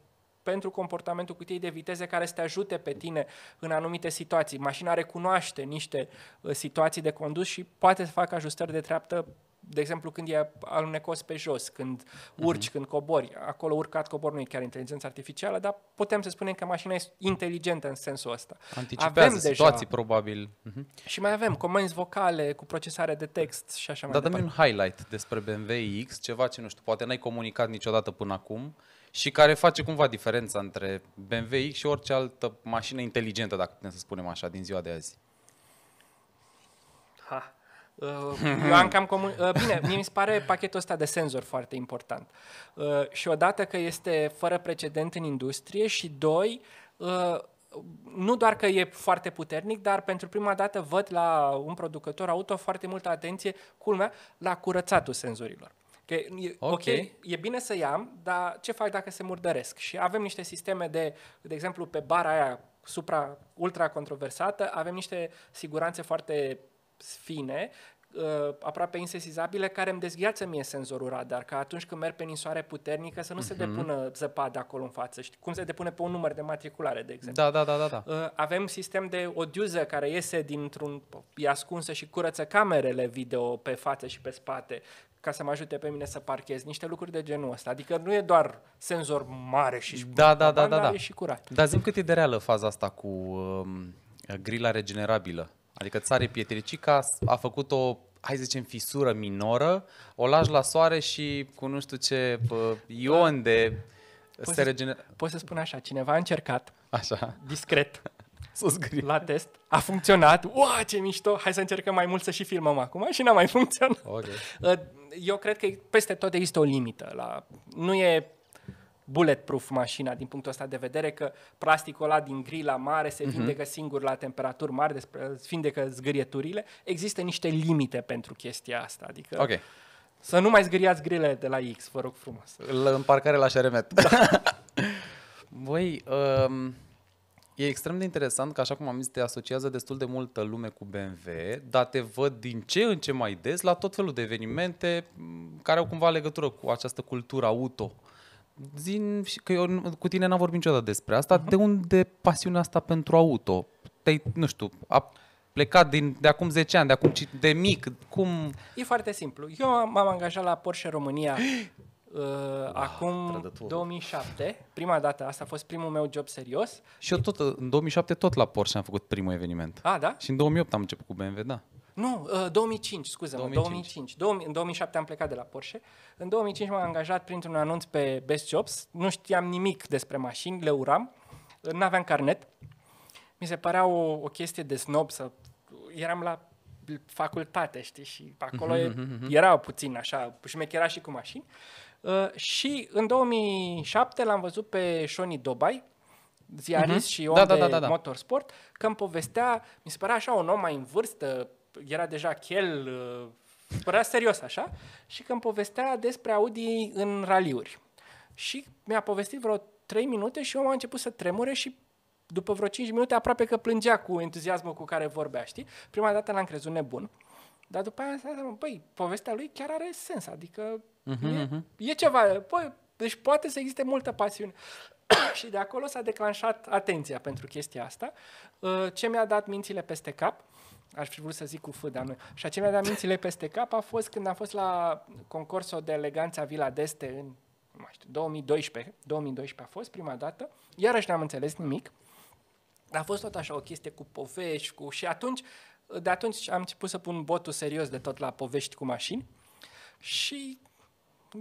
pentru comportamentul cutiei de viteze care să te ajute pe tine în anumite situații. Mașina recunoaște niște uh, situații de condus și poate să facă ajustări de treaptă de exemplu, când e alunecos pe jos, când mhm. urci, uh-huh. când cobori, acolo urcat, cobor nu e chiar inteligența artificială, dar putem să spunem că mașina este inteligentă în sensul ăsta. Anticipează avem situații, deja, probabil. Uh-huh. Și mai avem comenzi vocale cu procesare de text și așa mai da, departe. Dar dă un highlight despre BMW X, ceva ce, nu știu, poate n-ai comunicat niciodată până acum și care face cumva diferența între BMW X și orice altă mașină inteligentă, dacă putem să spunem așa, din ziua de azi. Ha. Uh, eu am cam comun... Uh, bine, mie mi se pare pachetul ăsta de senzor foarte important. Uh, și odată că este fără precedent în industrie și doi, nu doar că e foarte puternic, dar pentru prima dată văd la un producător auto foarte multă atenție, culmea, la curățatul senzorilor. Că e, okay. ok, e bine să iam, dar ce fac dacă se murdăresc? Și avem niște sisteme de, de exemplu, pe bara aia supra, ultra controversată, avem niște siguranțe foarte fine, aproape insesizabile, care îmi dezgheață mie senzorul radar, ca atunci când merg pe nisoare puternică să nu uh-huh. se depună zăpadă acolo în față, știi? Cum se depune pe un număr de matriculare, de exemplu. Da, da, da, da. da. Avem sistem de odiuză care iese dintr-un... e ascunsă și curăță camerele video pe față și pe spate, ca să mă ajute pe mine să parchez, niște lucruri de genul ăsta. Adică nu e doar senzor mare și da, da, da, da, da. e și curat. Dar zic cât e de reală faza asta cu uh, grila regenerabilă. Adică țare pietricica a făcut o hai să zicem, fisură minoră, o lași la soare și cu nu știu ce pă, ion de poți să, regener... Poți să spun așa, cineva a încercat, așa. discret, la test, a funcționat, uau, ce mișto, hai să încercăm mai mult să și filmăm acum și n-a mai funcționat. Okay. Ă, eu cred că peste tot există o limită. La... Nu e bulletproof mașina din punctul ăsta de vedere, că plasticul ăla din grila mare se mhm. vindecă uh-huh. singur la temperaturi mari, despre, vindecă zgârieturile. Există niște limite pentru chestia asta. Adică okay. Să nu mai zgâriați grilele de la X, vă rog frumos. L- în parcare la Șeremet. Da. Voi, um, e extrem de interesant că, așa cum am zis, te asociază destul de multă lume cu BMW, dar te văd din ce în ce mai des la tot felul de evenimente care au cumva legătură cu această cultură auto. Zin că eu cu tine n-am vorbit niciodată despre asta. Uh-huh. De unde pasiunea asta pentru auto? te nu știu, a plecat din, de acum 10 ani, de acum de mic, cum... E foarte simplu. Eu m-am angajat la Porsche România uh, acum trădător. 2007, prima dată, asta a fost primul meu job serios. Și eu tot, în 2007 tot la Porsche am făcut primul eveniment. A, ah, da? Și în 2008 am început cu BMW, da. Nu, 2005, scuze 2005. 2005. În 2007 am plecat de la Porsche. În 2005 m-am angajat printr-un anunț pe Best Jobs. Nu știam nimic despre mașini, le uram. Uh, n-aveam carnet. Mi se părea o, o chestie de snob să... Eram la facultate, știi, și acolo mm-hmm, era puțin așa, șmechera și cu mașini. Uh, și în 2007 l-am văzut pe Shoni Dobai, ziarist uh-huh. și da, om da, da, da, da, da. motorsport, că îmi povestea, mi se părea așa un om mai în vârstă, era deja chel, părea uh, serios așa, și când povestea despre Audi în raliuri. Și mi-a povestit vreo 3 minute și omul a început să tremure și după vreo 5 minute aproape că plângea cu entuziasmul cu care vorbea, știi? Prima dată l-am crezut nebun, dar după aia am băi, povestea lui chiar are sens, adică uh-huh, e, uh-huh. e ceva, bă, păi, deci poate să existe multă pasiune. și de acolo s-a declanșat atenția pentru chestia asta, uh, ce mi-a dat mințile peste cap aș fi vrut să zic cu F, dar nu. Și acelea de amințile peste cap a fost când am fost la concursul de eleganță a Vila d'Este în, nu mai știu, 2012. 2012 a fost prima dată. Iarăși n-am înțeles nimic. Dar a fost tot așa o chestie cu povești, cu... Și atunci, de atunci am început să pun botul serios de tot la povești cu mașini. Și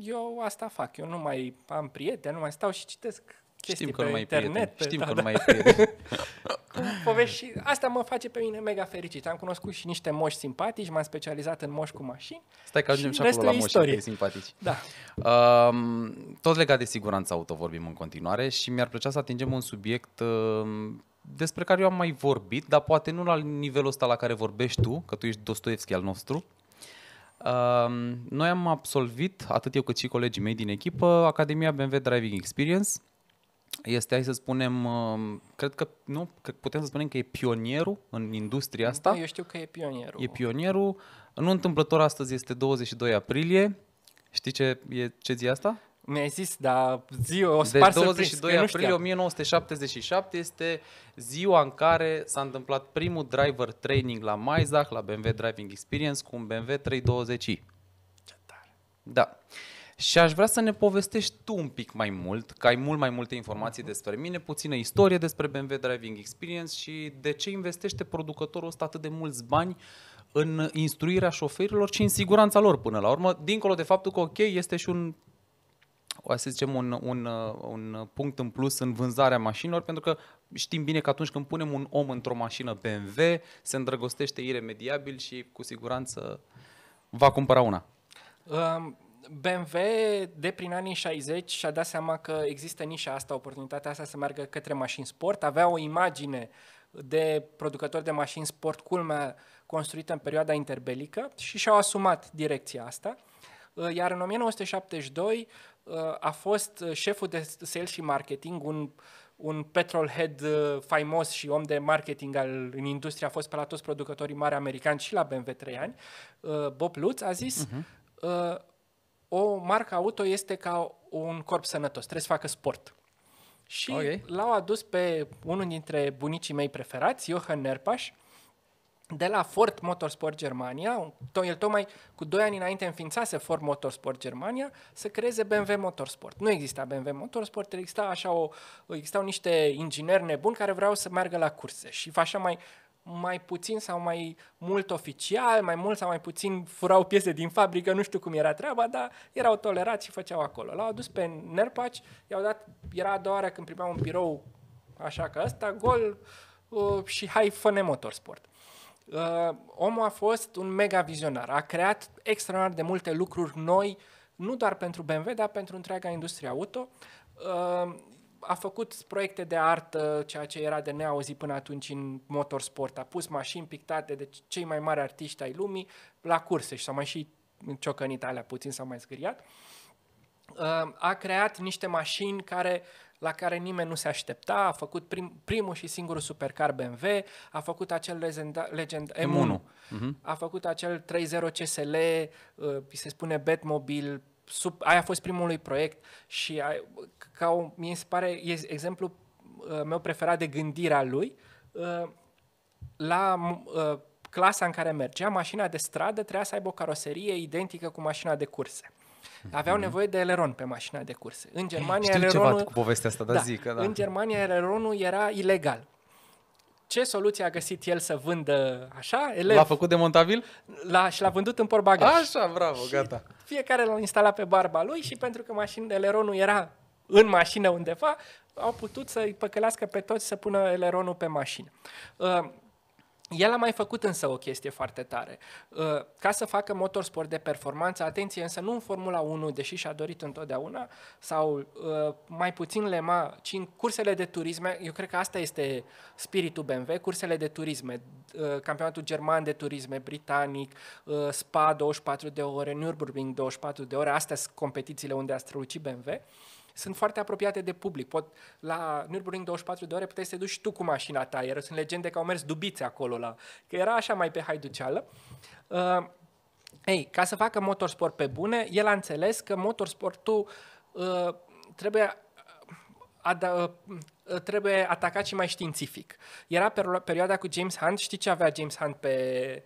eu asta fac. Eu nu mai am prieteni, nu mai stau și citesc Știm că pe nu mai internet. Prieteni. Pe, Știm da, că da. nu mai e povești și asta mă face pe mine mega fericit. Am cunoscut și niște moși simpatici, m-am specializat în moși cu mașini. Stai că ajungem și, și acolo la moși simpatici. Da. uh, tot legat de siguranță auto vorbim în continuare și mi-ar plăcea să atingem un subiect uh, despre care eu am mai vorbit, dar poate nu la nivelul ăsta la care vorbești tu, că tu ești Dostoevski al nostru. noi am absolvit, atât eu cât și colegii mei din echipă, Academia BMW Driving Experience, este, hai să spunem, uh, cred că, nu, cred, putem să spunem că e pionierul în industria asta. eu știu că e pionierul. E pionierul. Nu întâmplător astăzi este 22 aprilie. Știi ce, e, ce zi asta? Mi-ai zis, dar ziua, o să Deci 22 aprilie 1977 este ziua în care s-a întâmplat primul driver training la Maizach, la BMW Driving Experience, cu un BMW 320i. Ce tare! Da. Și aș vrea să ne povestești tu un pic mai mult, că ai mult mai multe informații despre mine, puțină istorie despre BMW Driving Experience și de ce investește producătorul ăsta atât de mulți bani în instruirea șoferilor și în siguranța lor până la urmă, dincolo de faptul că ok, este și un o să zicem, un, un, un punct în plus în vânzarea mașinilor, pentru că știm bine că atunci când punem un om într-o mașină BMW, se îndrăgostește iremediabil și cu siguranță va cumpăra una. BMW de prin anii 60 și-a dat seama că există nișa asta, oportunitatea asta să meargă către mașini sport. Avea o imagine de producător de mașini sport, culmea, construită în perioada interbelică și și-au asumat direcția asta. Uh, iar în 1972 uh, a fost șeful de sales și marketing, un, un petrolhead uh, faimos și om de marketing al, în industrie, a fost pe la toți producătorii mari americani și la BMW 3 ani, Bob Lutz, a zis uh-huh o marcă auto este ca un corp sănătos, trebuie să facă sport. Și okay. l-au adus pe unul dintre bunicii mei preferați, Johan Nerpaș, de la Ford Motorsport Germania, el tocmai cu 2 ani înainte înființase Ford Motorsport Germania, să creeze BMW Motorsport. Nu exista BMW Motorsport, exista așa o, existau niște ingineri nebuni care vreau să meargă la curse și așa mai mai puțin sau mai mult oficial, mai mult sau mai puțin furau piese din fabrică, nu știu cum era treaba, dar erau tolerați și făceau acolo. L-au adus pe Nerpaci, i-au dat, era a doua oară când primeau un birou așa ca ăsta, gol uh, și hai fă motorsport. Uh, omul a fost un mega vizionar, a creat extraordinar de multe lucruri noi, nu doar pentru BMW, dar pentru întreaga industrie auto. Uh, a făcut proiecte de artă, ceea ce era de neauzit până atunci în motorsport. A pus mașini pictate de cei mai mari artiști ai lumii la curse și s au mai și ciocănit alea puțin, s au mai zgâriat. Uh, a creat niște mașini care, la care nimeni nu se aștepta, a făcut prim, primul și singurul supercar BMW, a făcut acel legenda, legend, M1, M1. Uh-huh. a făcut acel 30 CSL, uh, se spune Batmobile, sub, aia a fost primul lui proiect și a, ca o, mi se pare e exemplu uh, meu preferat de gândirea lui uh, la uh, clasa în care mergea, mașina de stradă trebuia să aibă o caroserie identică cu mașina de curse. Mhm. Aveau nevoie de eleron pe mașina de curse. În Germania Știu eleronul... ceva cu povestea asta, dar da, zic că da. În Germania eleronul era ilegal ce soluție a găsit el să vândă așa? Elev. L-a făcut demontabil? L-a, și l-a vândut în porbagaj. Așa, bravo, și gata. Fiecare l-a instalat pe barba lui și pentru că de eleronul era în mașină undeva, au putut să-i păcălească pe toți să pună eleronul pe mașină. Uh, el a mai făcut însă o chestie foarte tare. Uh, ca să facă motorsport de performanță, atenție însă nu în Formula 1, deși și-a dorit întotdeauna, sau uh, mai puțin lema, ci în cursele de turisme, eu cred că asta este spiritul BMW, cursele de turisme, uh, campionatul german de turisme, britanic, Spa 24 de ore, Nürburgring 24 de ore, astea sunt competițiile unde a strălucit BMW sunt foarte apropiate de public. Pot, la Nürburgring 24 de ore puteai să te duci tu cu mașina ta. Era, sunt legende că au mers dubiți acolo. La, că era așa mai pe haiduceală. Uh, ei, ca să facă motorsport pe bune, el a înțeles că motorsportul uh, trebuie uh, uh, uh, trebuie atacat și mai științific. Era perioada cu James Hunt, știi ce avea James Hunt pe,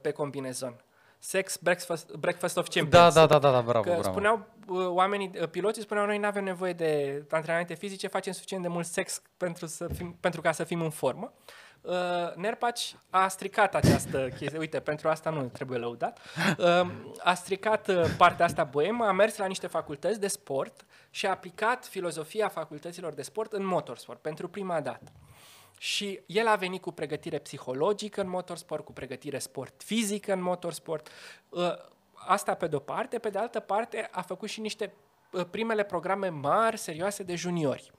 pe combinezon? Sex, breakfast, breakfast of da, champions. Da, da, da, da, da bravo, că bravo. Spuneau oamenii, ă, piloții spuneau noi nu avem nevoie de antrenamente fizice, facem suficient de mult sex pentru, să fim, pentru ca să fim în formă. Uh, Nerpaci a stricat această chestie, uite, pentru asta nu trebuie lăudat, uh, a stricat partea asta boemă, a mers la niște facultăți de sport și a aplicat filozofia facultăților de sport în motorsport pentru prima dată. Și el a venit cu pregătire psihologică în motorsport, cu pregătire sport fizică în motorsport. Uh, asta pe de-o parte, pe de altă parte a făcut și niște uh, primele programe mari, serioase de juniori.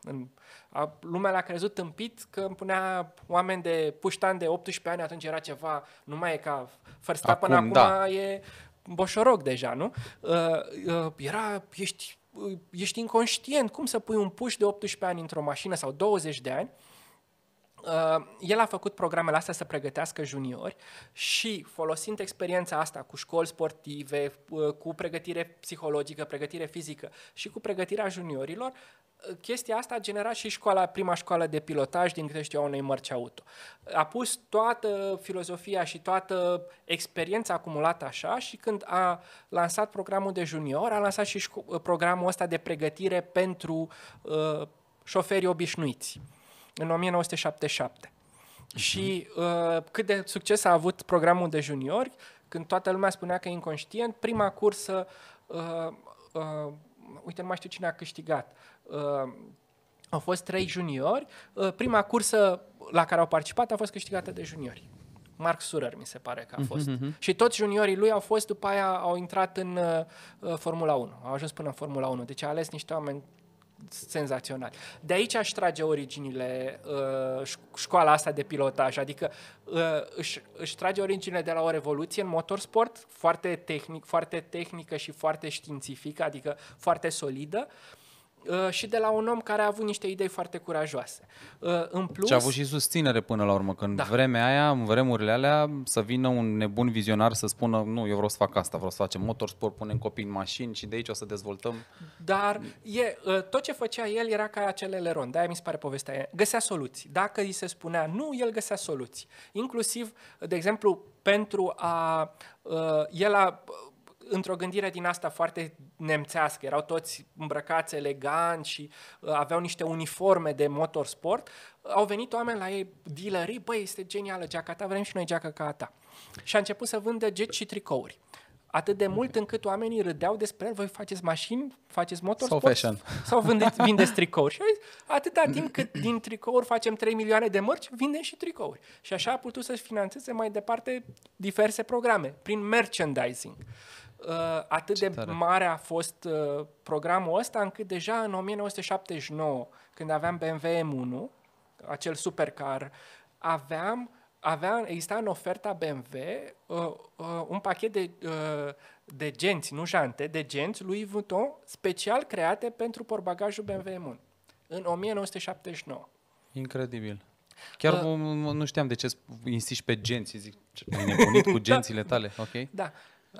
lumea l-a crezut tâmpit că îmi punea oameni de puștan de 18 ani, atunci era ceva, nu mai e ca fărsta acum, acum da. e boșoroc deja, nu? Uh, uh, era, ești, ești inconștient, cum să pui un puș de 18 ani într-o mașină sau 20 de ani Uh, el a făcut programele astea să pregătească juniori și folosind experiența asta cu școli sportive, uh, cu pregătire psihologică, pregătire fizică și cu pregătirea juniorilor, uh, chestia asta a generat și școala, prima școală de pilotaj din câte știu unei mărci auto. A pus toată filozofia și toată experiența acumulată așa și când a lansat programul de junior, a lansat și programul ăsta de pregătire pentru uh, șoferii obișnuiți în 1977. Uh-huh. Și mhm. uh, cât de succes a avut programul de juniori, când toată lumea spunea că e inconștient, prima cursă, uh, uh, uite, nu mai știu cine a câștigat, uh, au fost trei juniori, uh, prima cursă la care au participat a fost câștigată de juniori. Mark Surer, mi se pare că a mhm, fost. Uh-huh. Și toți juniorii lui au fost, după aia au intrat în uh, Formula 1, au ajuns până în Formula 1. Deci a ales niște oameni senzațional. De aici aș trage originile uh, școala asta de pilotaj, adică uh, își, își trage originile de la o revoluție în motorsport, foarte tehnic, foarte tehnică și foarte științifică, adică foarte solidă, Uh, și de la un om care a avut niște idei foarte curajoase. Uh, în plus... Și a avut și susținere până la urmă, când da. vremea aia, în vremurile alea, să vină un nebun vizionar să spună, nu, eu vreau să fac asta, vreau să facem motorsport, punem copii în mașini și de aici o să dezvoltăm. Dar e, uh, tot ce făcea el era ca acel eleron, de-aia mi se pare povestea aia. Găsea soluții. Dacă îi se spunea nu, el găsea soluții. Inclusiv, de exemplu, pentru a... El a într-o gândire din asta foarte nemțească. Erau toți îmbrăcați elegant și uh, aveau niște uniforme de motorsport. Au venit oameni la ei, dealerii, băi, este genială geaca ta, vrem și noi geaca ca a ta. Și a început să vândă jet și tricouri atât de mult încât oamenii râdeau despre el, voi faceți mașini, faceți motor sau fashion. Sau vindeți, vindeți tricouri. Și atâta timp cât din tricouri facem 3 milioane de mărci, vindem și tricouri. Și așa a putut să-și financeze mai departe diverse programe, prin merchandising. Uh, atât Ce de tare. mare a fost uh, programul ăsta încât deja în 1979, când aveam BMW M1, acel supercar, aveam, avea, exista în oferta BMW uh, uh, un pachet de, uh, de genți, nu jante, de genți lui Vuitton, special create pentru porbagajul BMW M1, în 1979. Incredibil. Chiar uh, nu știam de ce insisti pe genți, zic, ai nebunit cu da. gențile tale, ok? Da,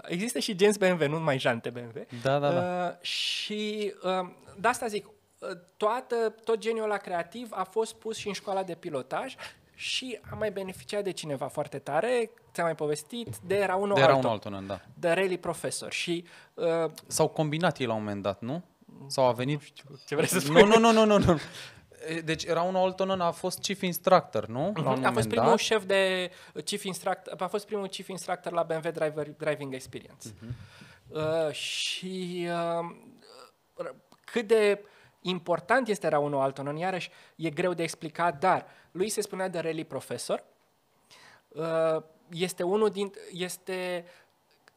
Există și genți BMW, nu numai jante BMW. Da, da, da. Uh, și uh, de asta zic, uh, toată, tot geniul ăla creativ a fost pus și în școala de pilotaj și a mai beneficiat de cineva foarte tare, ți-am mai povestit, de era unul de era altul, un altul da. de Rally profesor. Și, uh, S-au combinat ei la un moment dat, nu? Mm. Sau a venit... Nu știu, ce vrei să spui? Nu, nu, nu, nu, nu. Deci Raun Oltonen a fost chief instructor, nu? Mhm. La un a fost primul dat. șef de uh, chief instructor, a fost primul chief instructor la BMW Driver, Driving Experience. Uh-huh. Uh, și uh, cât de important este Raun Oltonen, iarăși e greu de explicat, dar lui se spunea de rally profesor. Uh, este unul din este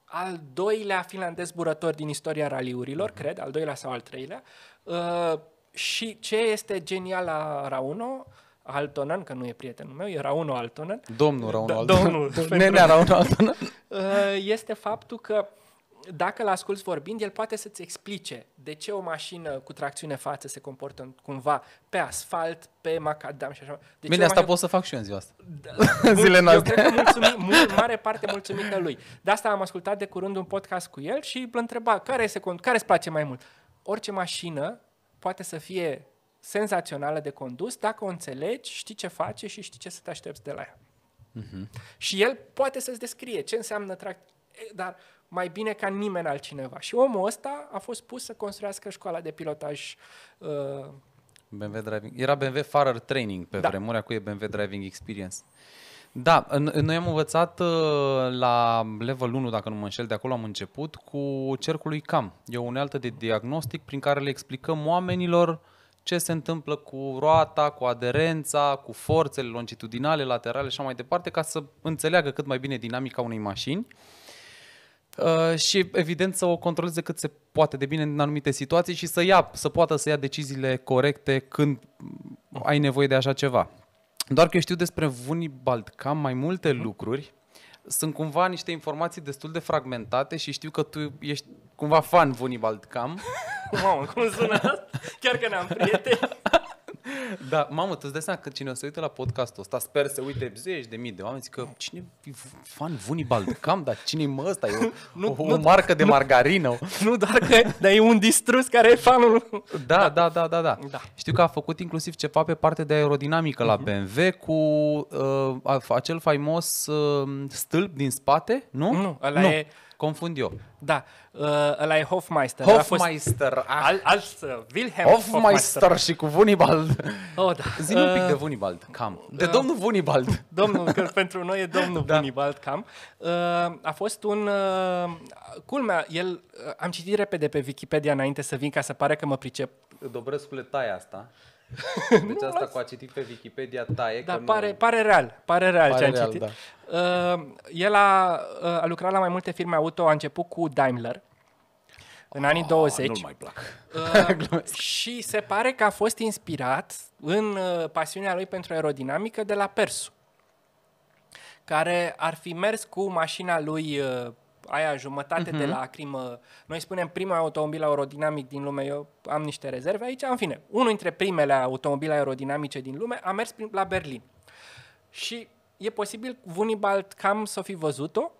al doilea finlandez burător din istoria raliurilor, uh-huh. cred, al doilea sau al treilea. Uh, și ce este genial la Rauno, Altonan, că nu e prietenul meu, e Rauno Altonan. Domnul Rauno da, Altonan. Domnul. Nenea Rauno Altonan. Uh, este faptul că dacă l-asculți vorbind, el poate să-ți explice de ce o mașină cu tracțiune față se comportă cumva pe asfalt, pe macadam și așa. De Bine, asta mașină... pot să fac și eu în ziua asta. Da, Zilele noastre. Eu cred că mulțumim, mult, mare parte mulțumită lui. De asta am ascultat de curând un podcast cu el și îl întreba care, se, care îți place mai mult. Orice mașină poate să fie senzațională de condus dacă o înțelegi, știi ce face și știi ce să te aștepți de la ea. Uh-huh. Și el poate să-ți descrie ce înseamnă trac, dar mai bine ca nimeni altcineva. Și omul ăsta a fost pus să construiască școala de pilotaj uh, BMW Driving. Era BMW Farer Training pe da. vremuri, acum e BMW Driving Experience. Da, noi am învățat uh, la level 1, dacă nu mă înșel, de acolo am început, cu cercul lui CAM. E o unealtă de diagnostic prin care le explicăm oamenilor ce se întâmplă cu roata, cu aderența, cu forțele longitudinale, laterale și așa mai departe, ca să înțeleagă cât mai bine dinamica unei mașini uh, și evident să o controleze cât se poate de bine în anumite situații și să ia, să poată să ia deciziile corecte când ai nevoie de așa ceva. Doar că eu știu despre Vuni cam mai multe uh-huh. lucruri. Sunt cumva niște informații destul de fragmentate și știu că tu ești cumva fan Vuni Cam. Mamă, cum sună asta? Chiar că ne-am prieteni. Da, mamă, tu îți dai seama că cine o să uite la podcastul ăsta, sper să uite zeci de mii de oameni, zic că cine e fan Vunibald? Cam, dar cine mă ăsta? E o, nu, o, o nu, marcă de nu, margarină. Nu doar că, dar e un distrus care e fanul. Da, da, da, da, da. da. Știu că a făcut inclusiv ceva pe parte de aerodinamică uh-huh. la BMW cu uh, acel faimos uh, stâlp din spate, nu? Nu, ăla nu. e confund eu. Da, uh, ăla e Hofmeister. Hofmeister. A fost... Ah. al, Al, uh, ă, Wilhelm Hofmeister, Hofmeister. și cu Vunibald. Oh, da. Zi uh, un pic ă, de Vunibald, cam. De uh, domnul Vunibald. Domnul, că pentru noi e domnul da. Vunibald, cam. Uh, a fost un... Uh, culmea, el... Uh, am citit repede pe Wikipedia înainte să vin ca să pare că mă pricep. Dobrescule, tai asta. Deci asta cu a citit pe Wikipedia taie. Da, că pare, nu... pare real, pare real pare ce am citit. Da. Uh, el a, uh, a lucrat la mai multe firme auto, a început cu Daimler în anii oh, 20. nu mai plac. Uh, și se pare că a fost inspirat în uh, pasiunea lui pentru aerodinamică de la Persu, care ar fi mers cu mașina lui uh, aia jumătate uh-huh. de mhm. lacrimă. Noi spunem prima automobil aerodinamic din lume, eu am niște rezerve aici, în fine. Unul dintre primele automobile aerodinamice din lume a mers prin, la Berlin. Și e posibil Wunibald cam să fi văzut-o,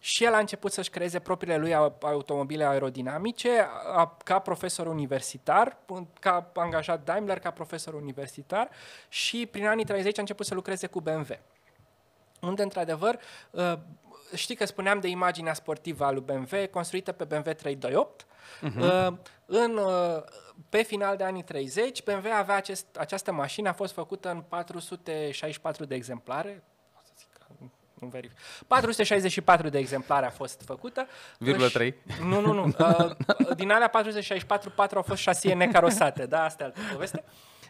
și el a început să-și creeze propriile lui automobile aerodinamice a, ca profesor universitar, ca angajat Daimler, ca profesor universitar și prin anii 30 a început să lucreze cu BMW. Unde, într-adevăr, ă, știi că spuneam de imaginea sportivă a lui BMW, construită pe BMW 328. Uh-huh. În, uh, pe final de anii 30, BMW avea acest, această mașină, a fost făcută în 464 de exemplare, nu verific. 464 de exemplare a fost făcută. Virgulă 3. Nu, nu, nu. Uh, din alea 464, 4 au fost șasie necarosate, da, asta e altă poveste.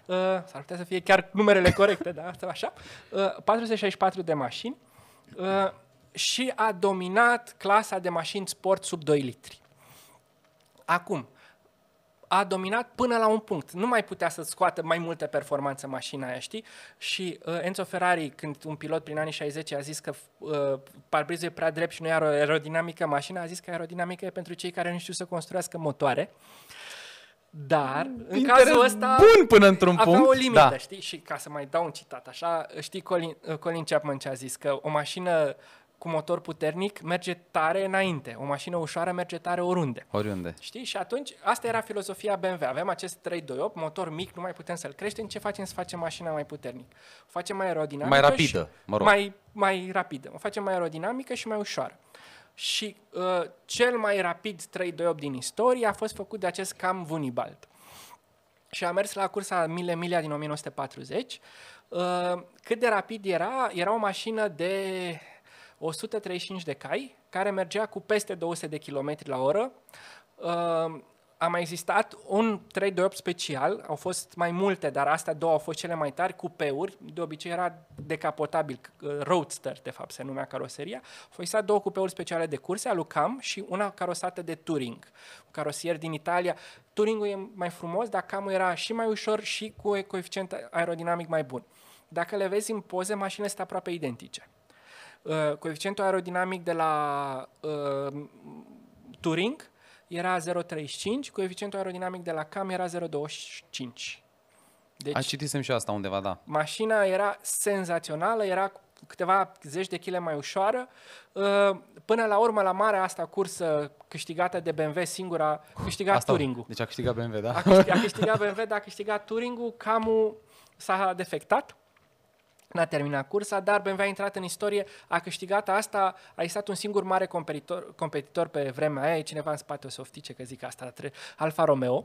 Uh, s-ar putea să fie chiar numerele corecte, da, asta așa. Uh, 464 de mașini. Uh, și a dominat clasa de mașini sport sub 2 litri. Acum, a dominat până la un punct. Nu mai putea să scoată mai multă performanță mașina aia, știi? Și uh, Enzo Ferrari, când un pilot prin anii 60 a zis că uh, parbrizul e prea drept și nu e aerodinamică mașina, a zis că aerodinamica e pentru cei care nu știu să construiască motoare. Dar, în Interes cazul ăsta, bun până într-un avea punct. o limită, da. știi? Și ca să mai dau un citat așa, știi Colin, uh, Colin Chapman ce a zis, că o mașină uh, cu motor puternic merge tare înainte. O mașină ușoară merge tare oriunde. Oriunde. Știi? Și atunci, asta era filozofia BMW. Avem acest 328, motor mic, nu mai putem să-l creștem. Ce facem? Să facem mașina mai puternic. O facem mai aerodinamică. Mai rapidă, mă rog. Mai, mai rapidă. O facem mai aerodinamică și mai ușoară. Și uh, cel mai rapid 328 din istorie a fost făcut de acest Cam Vunibald. Și a mers la cursa Mille Milia din 1940. Uh, cât de rapid era? Era o mașină de 135 de cai, care mergea cu peste 200 de km la oră. Ehm, a mai existat un 328 special, au fost mai multe, dar astea două au fost cele mai tari, cupeuri, de obicei era decapotabil, uh, roadster de fapt se numea caroseria. Au existat două cupeuri speciale de curse, a lui Cam și una carosată de Touring, un carosier din Italia. Touringul e mai frumos, dar Camul era și mai ușor și cu coeficient aerodinamic mai bun. Dacă le vezi în poze, mașinile sunt aproape identice. Uh, coeficientul aerodinamic de la uh, Turing era 0,35, coeficientul aerodinamic de la Cam era 0,25. Deci, A citisem și asta undeva, da. Mașina era senzațională, era câteva zeci de kg mai ușoară. Uh, până la urmă, la marea asta cursă uh, câștigată de BMW singura, câștigat asta, Turing-ul. Deci a câștigat BMW, da? A câștigat, a câștigat BMW, dar a câștigat Turing-ul, Camu s-a defectat N-a terminat cursa, dar BMW a intrat în istorie, a câștigat asta, a existat un singur mare competitor, competitor pe vremea aia, e cineva în spate o oftice că zic asta, Alfa Romeo.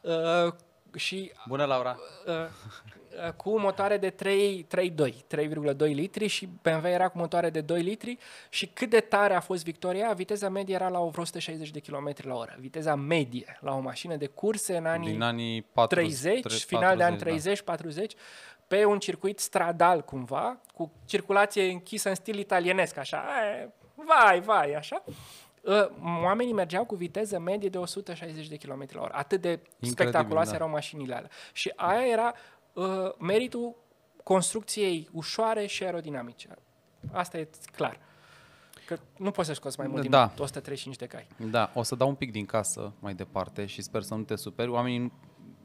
Uh, și Bună, Laura! Uh, uh, cu motoare de 3,2, 3,2 litri și BMW era cu motoare de 2 litri și cât de tare a fost victoria, viteza medie era la vreo 160 de km la oră. Viteza medie la o mașină de curse în anii, Din anii 40, 30, 40, final 40, de anii 30, da. 40, pe un circuit stradal cumva, cu circulație închisă în stil italienesc, așa, vai, vai, așa, ă, oamenii mergeau cu viteză medie de 160 de km h Atât de Incredibil, spectaculoase da. erau mașinile alea. Și aia era uh, meritul construcției ușoare și aerodinamice. Asta e clar. Că nu poți să scoți mai mult da. din 135 de cai. Da, o să dau un pic din casă mai departe și sper să nu te superi. Oamenii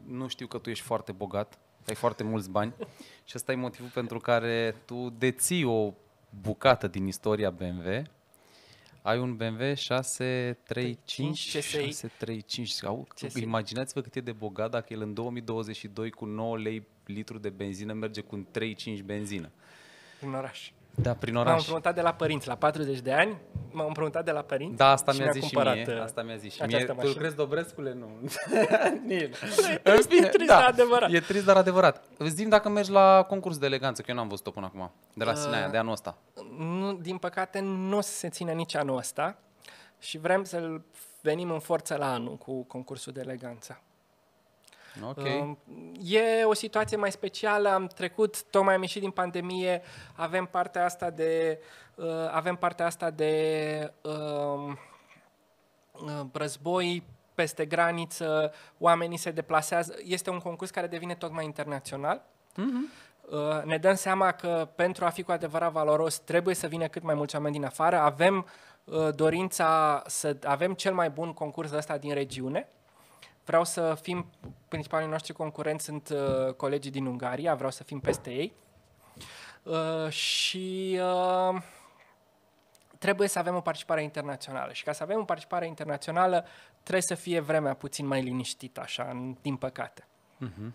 nu știu că tu ești foarte bogat ai foarte mulți bani și ăsta e motivul pentru care tu deții o bucată din istoria BMW. Ai un BMW 635, 635. imaginați-vă cât e de bogat dacă el în 2022 cu 9 lei litru de benzină merge cu 35 benzină. În oraș. Da, prin oraș. M-am împrumutat de la părinți, la 40 de ani, m-am împrumutat de la părinți. Da, asta mi-a zis și mie. Uh, asta mi-a zis și mie. Mașină. Tu crezi Dobrescule? Nu. Nici. e trist, trist, da. dar adevărat. E trist, dar adevărat. Zim dacă mergi la concurs de eleganță, că eu n-am văzut-o până acum, de la uh, Sinaia, de anul ăsta. Nu, din păcate, nu se ține nici anul ăsta și vrem să-l venim în forță la anul cu concursul de eleganță. Okay. Um, e o situație mai specială, am trecut, tocmai am ieșit din pandemie, avem partea asta de, uh, avem partea asta de um, uh, război peste graniță, oamenii se deplasează, este un concurs care devine tot mai internațional. Mm-hmm ne dăm seama că pentru a fi cu adevărat valoros trebuie să vină cât mai mulți oameni din afară. Avem dorința să avem cel mai bun concurs ăsta din regiune. Vreau să fim, principalii noștri concurenți sunt uh, colegii din Ungaria, vreau să fim peste ei. Uh, și uh, trebuie să avem o participare internațională și ca să avem o participare internațională trebuie să fie vremea puțin mai liniștită, așa, din păcate. Uh-huh.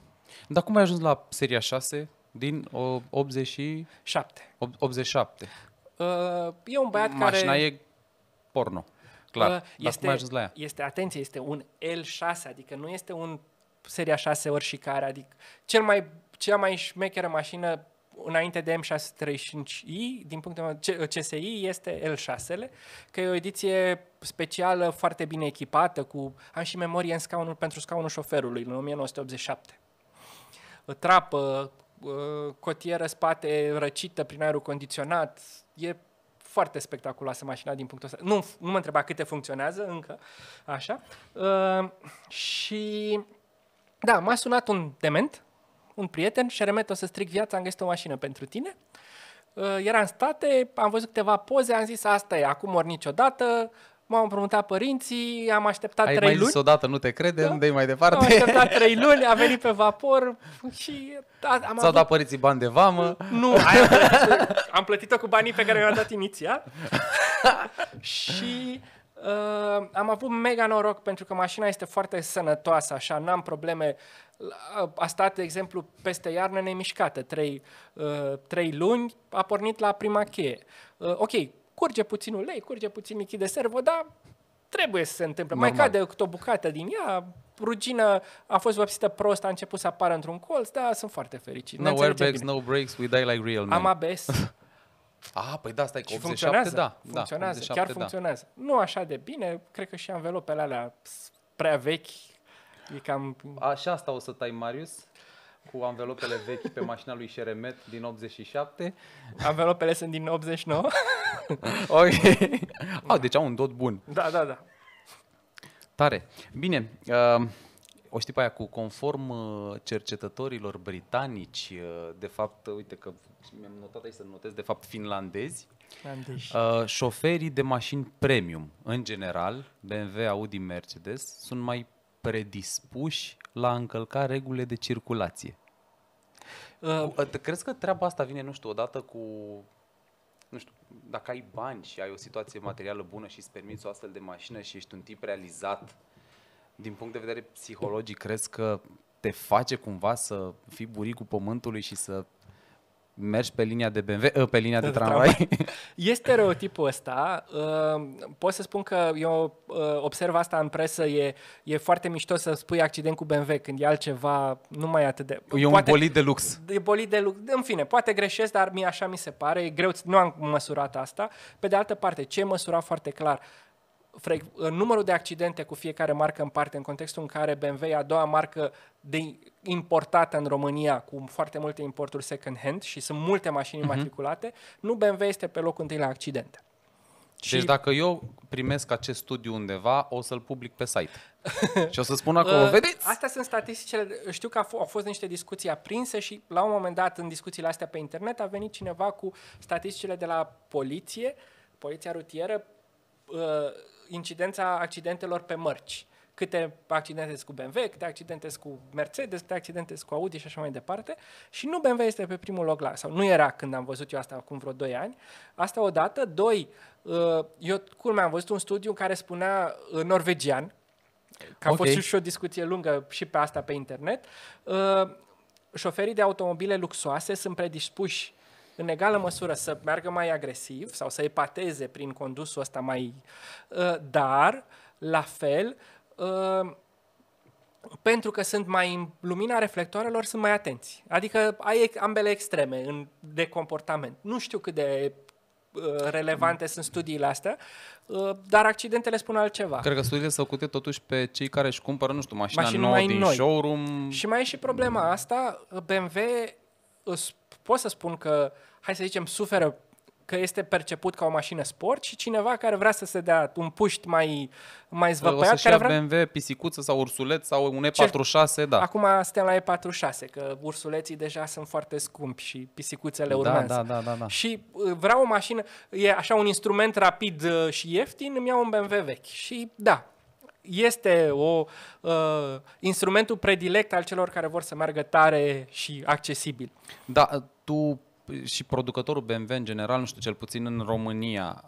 Dar cum ai ajuns la seria 6 din 87? 87. Uh, e un băiat Mașina care... Mașina e porno clar. Este, Dar cum la ea? Este, atenție, este un L6, adică nu este un seria 6 ori și care, adică cel mai, cea mai șmecheră mașină înainte de M635i, din punct de vedere CSI, este L6-le, că e o ediție specială, foarte bine echipată, cu am și memorie în scaunul pentru scaunul șoferului, în 1987. Trapă, uh, cotieră spate răcită prin aerul condiționat, e foarte spectaculoasă mașina din punctul ăsta. Nu, nu mă întreba câte funcționează încă, așa. Uh, și da, m-a sunat un dement, un prieten, și remet o să stric viața, am găsit o mașină pentru tine. Uh, era în state, am văzut câteva poze, am zis asta e, acum ori niciodată, M-au împrumutat părinții, am așteptat Ai trei mai luni. Ai odată, nu te credem, da? de mai departe. Am așteptat trei luni, a venit pe vapor și am S-au avut... dat părinții bani de vamă. Nu, am plătit-o cu banii pe care mi-au dat inițial. și uh, am avut mega noroc pentru că mașina este foarte sănătoasă, așa, n-am probleme. A stat, de exemplu, peste iarnă nemișcată, trei, uh, trei luni, a pornit la prima cheie. Uh, ok, curge puțin ulei, curge puțin lichid de servo, dar trebuie să se întâmple. Normal. Mai cade câte o bucată din ea, rugină a fost vopsită prost, a început să apară într-un colț, dar sunt foarte fericit. No airbags, bine. no brakes, we die like real men. Am ABS. Ah, păi da, stai că 87, funcționează, da. da funcționează, da, 87, chiar da. funcționează. Nu așa de bine, cred că și anvelopele alea prea vechi, e cam... Așa asta o să tai, Marius, cu anvelopele vechi pe mașina lui Șeremet din 87. Anvelopele sunt din 89. ok. A, ah, deci au un dot bun. Da, da, da. Tare. Bine, uh, o știi pe aia cu conform uh, cercetătorilor britanici, uh, de fapt, uh, uite că mi-am notat aici să notez, de fapt, finlandezi, Finlandezi. Uh, șoferii de mașini premium, în general, BMW, Audi, Mercedes, sunt mai predispuși la a încălca regulile de circulație. Uh, Crezi că treaba asta vine, nu știu, odată cu nu știu, dacă ai bani și ai o situație materială bună și îți permiți o astfel de mașină și ești un tip realizat, din punct de vedere psihologic, crezi că te face cumva să fii buricul pământului și să mergi pe linia de BMW, uh, pe linia de, de tramvai. tramvai. Este stereotipul ăsta. Uh, pot să spun că eu uh, observ asta în presă, e, e foarte mișto să spui accident cu BMW când e altceva, nu mai atât de... E poate, un bolid de lux. E bolid de lux. În fine, poate greșesc, dar mie așa mi se pare. E greu, nu am măsurat asta. Pe de altă parte, ce măsura foarte clar? numărul de accidente cu fiecare marcă în parte, în contextul în care BMW e a doua marcă de importată în România, cu foarte multe importuri second-hand și sunt multe mașini uh-huh. matriculate, nu BMW este pe locul întâi la accidente. Deci și... dacă eu primesc acest studiu undeva, o să-l public pe site. și o să spun acolo, uh, vedeți? Astea sunt statisticile. Știu că au fost niște discuții aprinse și la un moment dat în discuțiile astea pe internet a venit cineva cu statisticile de la poliție, poliția rutieră, uh, incidența accidentelor pe mărci. Câte accidente cu BMW, câte accidente cu Mercedes, câte accidente cu Audi și așa mai departe. Și nu BMW este pe primul loc la, sau nu era când am văzut eu asta acum vreo 2 ani. Asta odată. Doi, uh, eu culmea am văzut un studiu care spunea uh, norvegian, că a okay. fost și o discuție lungă și pe asta pe internet, uh, șoferii de automobile luxoase sunt predispuși în egală măsură să meargă mai agresiv sau să epateze prin condusul ăsta mai... Uh, dar, la fel, uh, pentru că sunt mai în lumina reflectoarelor, sunt mai atenți. Adică ai ambele extreme în, de comportament. Nu știu cât de uh, relevante sunt studiile astea, dar accidentele spun altceva. Cred că studiile s-au cutit totuși pe cei care își cumpără, nu știu, mașina, mașina nouă din noi. showroom. Și mai e și problema asta, BMW pot să spun că, hai să zicem, suferă că este perceput ca o mașină sport și cineva care vrea să se dea un puști mai, mai zvăpăiat. O să care vrea... BMW, pisicuță sau ursuleț sau un E46, Cer... da. Acum suntem la E46, că ursuleții deja sunt foarte scumpi și pisicuțele da, Da, da, da, da. Și uh, vreau o mașină, e așa un instrument rapid uh, și ieftin, îmi iau un BMW vechi. Și da, este o, uh, instrumentul predilect al celor care vor să meargă tare și accesibil. Da, tu și producătorul BMW în general, nu știu, cel puțin în România,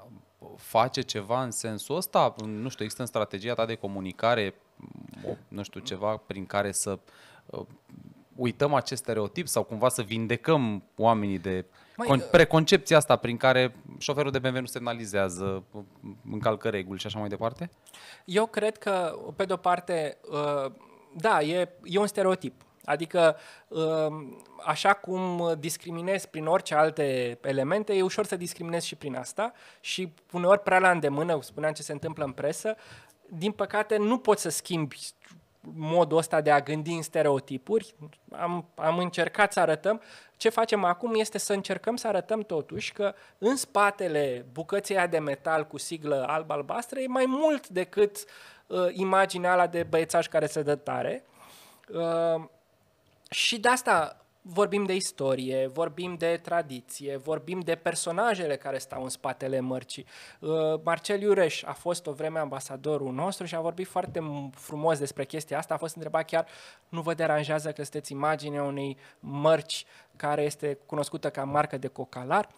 face ceva în sensul ăsta? Nu știu, există în strategia ta de comunicare, nu știu, ceva prin care să uh, uităm acest stereotip sau cumva să vindecăm oamenii de Mai, uh, preconcepția asta prin care șoferul de BMW nu semnalizează, uh, încalcă reguli și așa mai departe? Eu cred că, pe de-o parte, da, e, e un stereotip Adică, um, așa cum discriminezi prin orice alte elemente, e ușor să discriminezi și prin asta și uneori prea la îndemână, spuneam ce se întâmplă în presă, din păcate nu poți să schimbi modul ăsta de a gândi în stereotipuri. Am, am încercat să arătăm. Ce facem acum este să încercăm să arătăm totuși că în spatele bucăței de metal cu siglă alb-albastră e mai mult decât uh, imaginea ala de băiețaș care se dă tare. Uh, și de asta vorbim de istorie, vorbim de tradiție, vorbim de personajele care stau în spatele mărcii. Uh, Marcel Iureș a fost o vreme ambasadorul nostru și a vorbit foarte frumos despre chestia asta. A fost întrebat chiar, nu vă deranjează că sunteți imaginea unei mărci care este cunoscută ca marcă de cocalar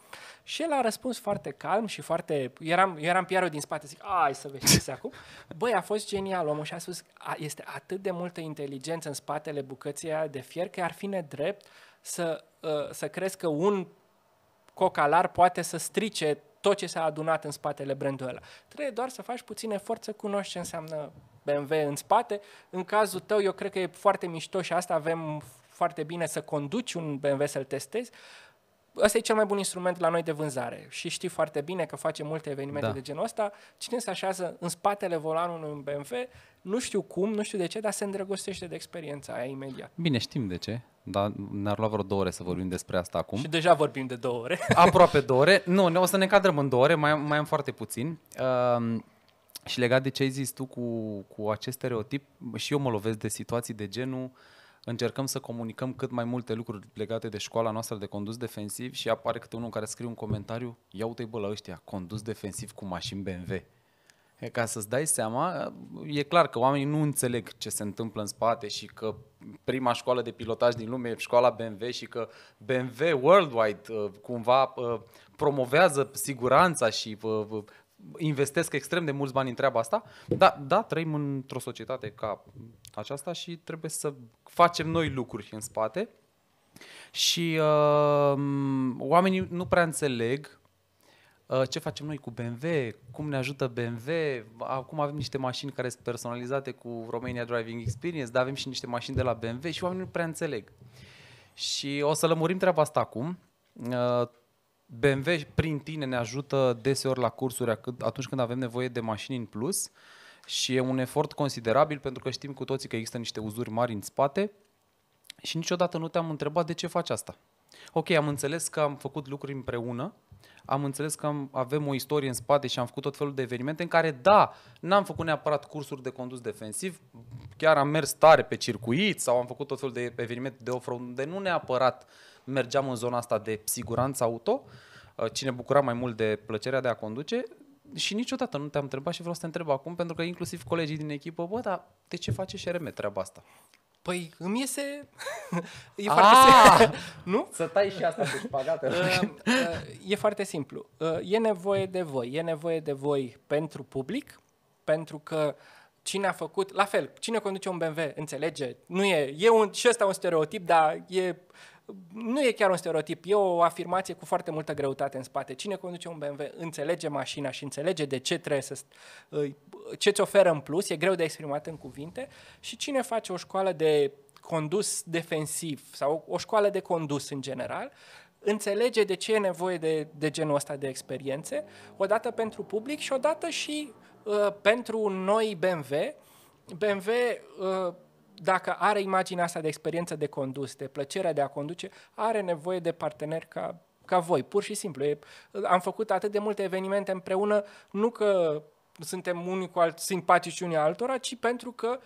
și el a răspuns foarte calm și foarte... Eram, eram piarul din spate, zic, ai să vezi ce se acum. Băi, a fost genial omul și a spus, a, este atât de multă inteligență în spatele bucății de fier că ar fi nedrept să, ă, să crezi că un cocalar poate să strice tot ce s-a adunat în spatele brandului ăla. Trebuie doar să faci puțin efort să cunoști ce înseamnă BMW în spate. În cazul tău, eu cred că e foarte mișto și asta avem foarte bine să conduci un BMW să-l testezi, ăsta e cel mai bun instrument la noi de vânzare. Și știi foarte bine că facem multe evenimente da. de genul ăsta. Cine se așează în spatele volanului în BMW, nu știu cum, nu știu de ce, dar se îndrăgostește de experiența aia imediat. Bine, știm de ce, dar ne-ar lua vreo două ore să vorbim despre asta acum. Și deja vorbim de două ore. Aproape două ore. Nu, ne o să ne cadrăm în două ore, mai, mai am foarte puțin. Uh, și legat de ce ai zis tu cu, cu acest stereotip, și eu mă lovesc de situații de genul uh, încercăm să comunicăm cât mai multe lucruri legate de școala noastră de condus defensiv și apare câte unul care scrie un comentariu, ia uite bă la ăștia, condus defensiv cu mașini BMW. ca să-ți dai seama, e clar că oamenii nu înțeleg ce se întâmplă în spate și că prima școală de pilotaj din lume e școala BMW și că BMW Worldwide uh, cumva uh, promovează siguranța și uh, investesc extrem de mulți bani în treaba asta, dar da, trăim într-o societate ca aceasta și trebuie să facem noi lucruri în spate și uh, oamenii nu prea înțeleg uh, ce facem noi cu BMW, cum ne ajută BMW, acum avem niște mașini care sunt personalizate cu Romania Driving Experience, dar avem și niște mașini de la BMW și oamenii nu prea înțeleg. Și o să lămurim treaba asta acum. Uh, BMW prin tine ne ajută deseori la cursuri atunci când avem nevoie de mașini în plus și e un efort considerabil pentru că știm cu toții că există niște uzuri mari în spate și niciodată nu te-am întrebat de ce faci asta. Ok, am înțeles că am făcut lucruri împreună, am înțeles că am, avem o istorie în spate și am făcut tot felul de evenimente în care, da, n-am făcut neapărat cursuri de condus defensiv, chiar am mers tare pe circuit sau am făcut tot felul de evenimente de off-road, de nu neapărat mergeam în zona asta de siguranță auto, uh, cine bucura mai mult de plăcerea de a conduce și niciodată nu te-am întrebat și vreau să te întreb acum, pentru că inclusiv colegii din echipă, bă, dar de ce face RM treaba asta? Păi îmi iese... e ah! foarte simplu. nu? Să tai și asta cu șpagată. Uh, e foarte simplu. Uh, e nevoie de voi. E nevoie de voi pentru public, pentru că cine a făcut... La fel, cine conduce un BMW, înțelege. Nu e... e un, și ăsta un stereotip, dar e nu e chiar un stereotip, e o afirmație cu foarte multă greutate în spate. Cine conduce un BMW înțelege mașina și înțelege de ce trebuie să ce ți oferă în plus, e greu de exprimat în cuvinte și cine face o școală de condus defensiv sau o școală de condus în general, înțelege de ce e nevoie de, de genul ăsta de experiențe, odată pentru public și odată și uh, pentru noi BMW. BMW uh, dacă are imaginea asta de experiență de condus, de plăcerea de a conduce, are nevoie de parteneri ca, ca voi, pur și simplu. E, am făcut atât de multe evenimente împreună, nu că suntem unii cu alții simpatici unii altora, ci pentru că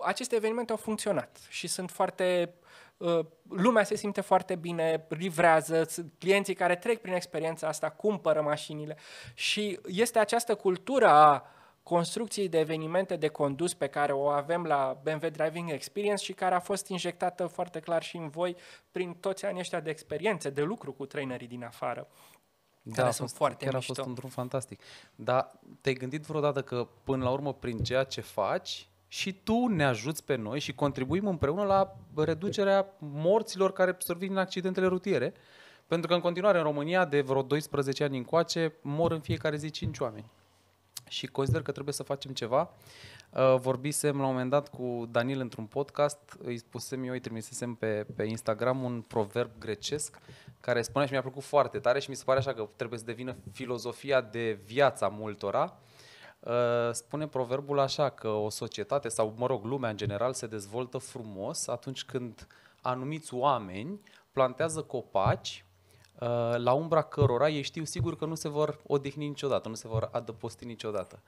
aceste evenimente au funcționat și sunt foarte uh, lumea se simte foarte bine, livrează, clienții care trec prin experiența asta cumpără mașinile și este această cultură a construcției de evenimente de condus pe care o avem la BMW Driving Experience și care a fost injectată foarte clar și în voi prin toți anii ăștia de experiențe, de lucru cu trainerii din afară. Da, care a fost, sunt foarte chiar mișto. a fost un drum fantastic. Dar te-ai gândit vreodată că până la urmă prin ceea ce faci și tu ne ajuți pe noi și contribuim împreună la reducerea morților care survin în accidentele rutiere? Pentru că în continuare în România de vreo 12 ani încoace mor în fiecare zi 5 oameni și consider că trebuie să facem ceva. Uh, vorbisem la un moment dat cu Daniel într-un podcast, îi spusem eu, îi trimisesem pe, pe Instagram un proverb grecesc care spunea și mi-a plăcut foarte tare și mi se pare așa că trebuie să devină filozofia de viața multora. Uh, spune proverbul așa că o societate sau, mă rog, lumea în general se dezvoltă frumos atunci când anumiți oameni plantează copaci Uh, la umbra cărora ei știu sigur că nu se vor odihni niciodată, nu se vor adăposti niciodată.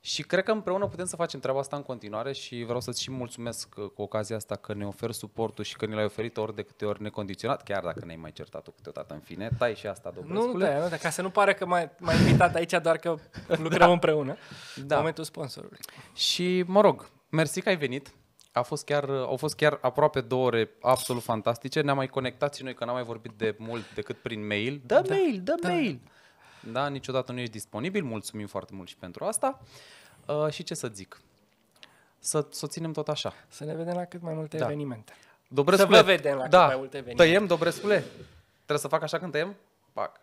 Și cred că împreună putem să facem treaba asta în continuare și vreau să-ți și mulțumesc uh, cu ocazia asta că ne oferi suportul și că ne l-ai oferit ori de câte ori necondiționat, chiar dacă ne-ai mai certat-o câteodată în fine. Tai și asta, domnule. Da, nu, da, nu, ca să nu pare că m-ai, m-ai invitat aici doar că lucrăm da. împreună. Da. momentul sponsorului. Și, mă rog, mersi că ai venit. A fost chiar, au fost chiar aproape două ore absolut fantastice. Ne-am mai conectat și noi, că n-am mai vorbit de mult decât prin mail. Dă da, mail, dă da. mail! Da, niciodată nu ești disponibil. Mulțumim foarte mult și pentru asta. Uh, și ce să zic? Să, să o ținem tot așa. Să ne vedem la cât mai multe da. evenimente. Dobrescule. Să vă vedem la da. cât mai multe evenimente. Tăiem, Dobrescule? Trebuie să fac așa când tăiem? Pac.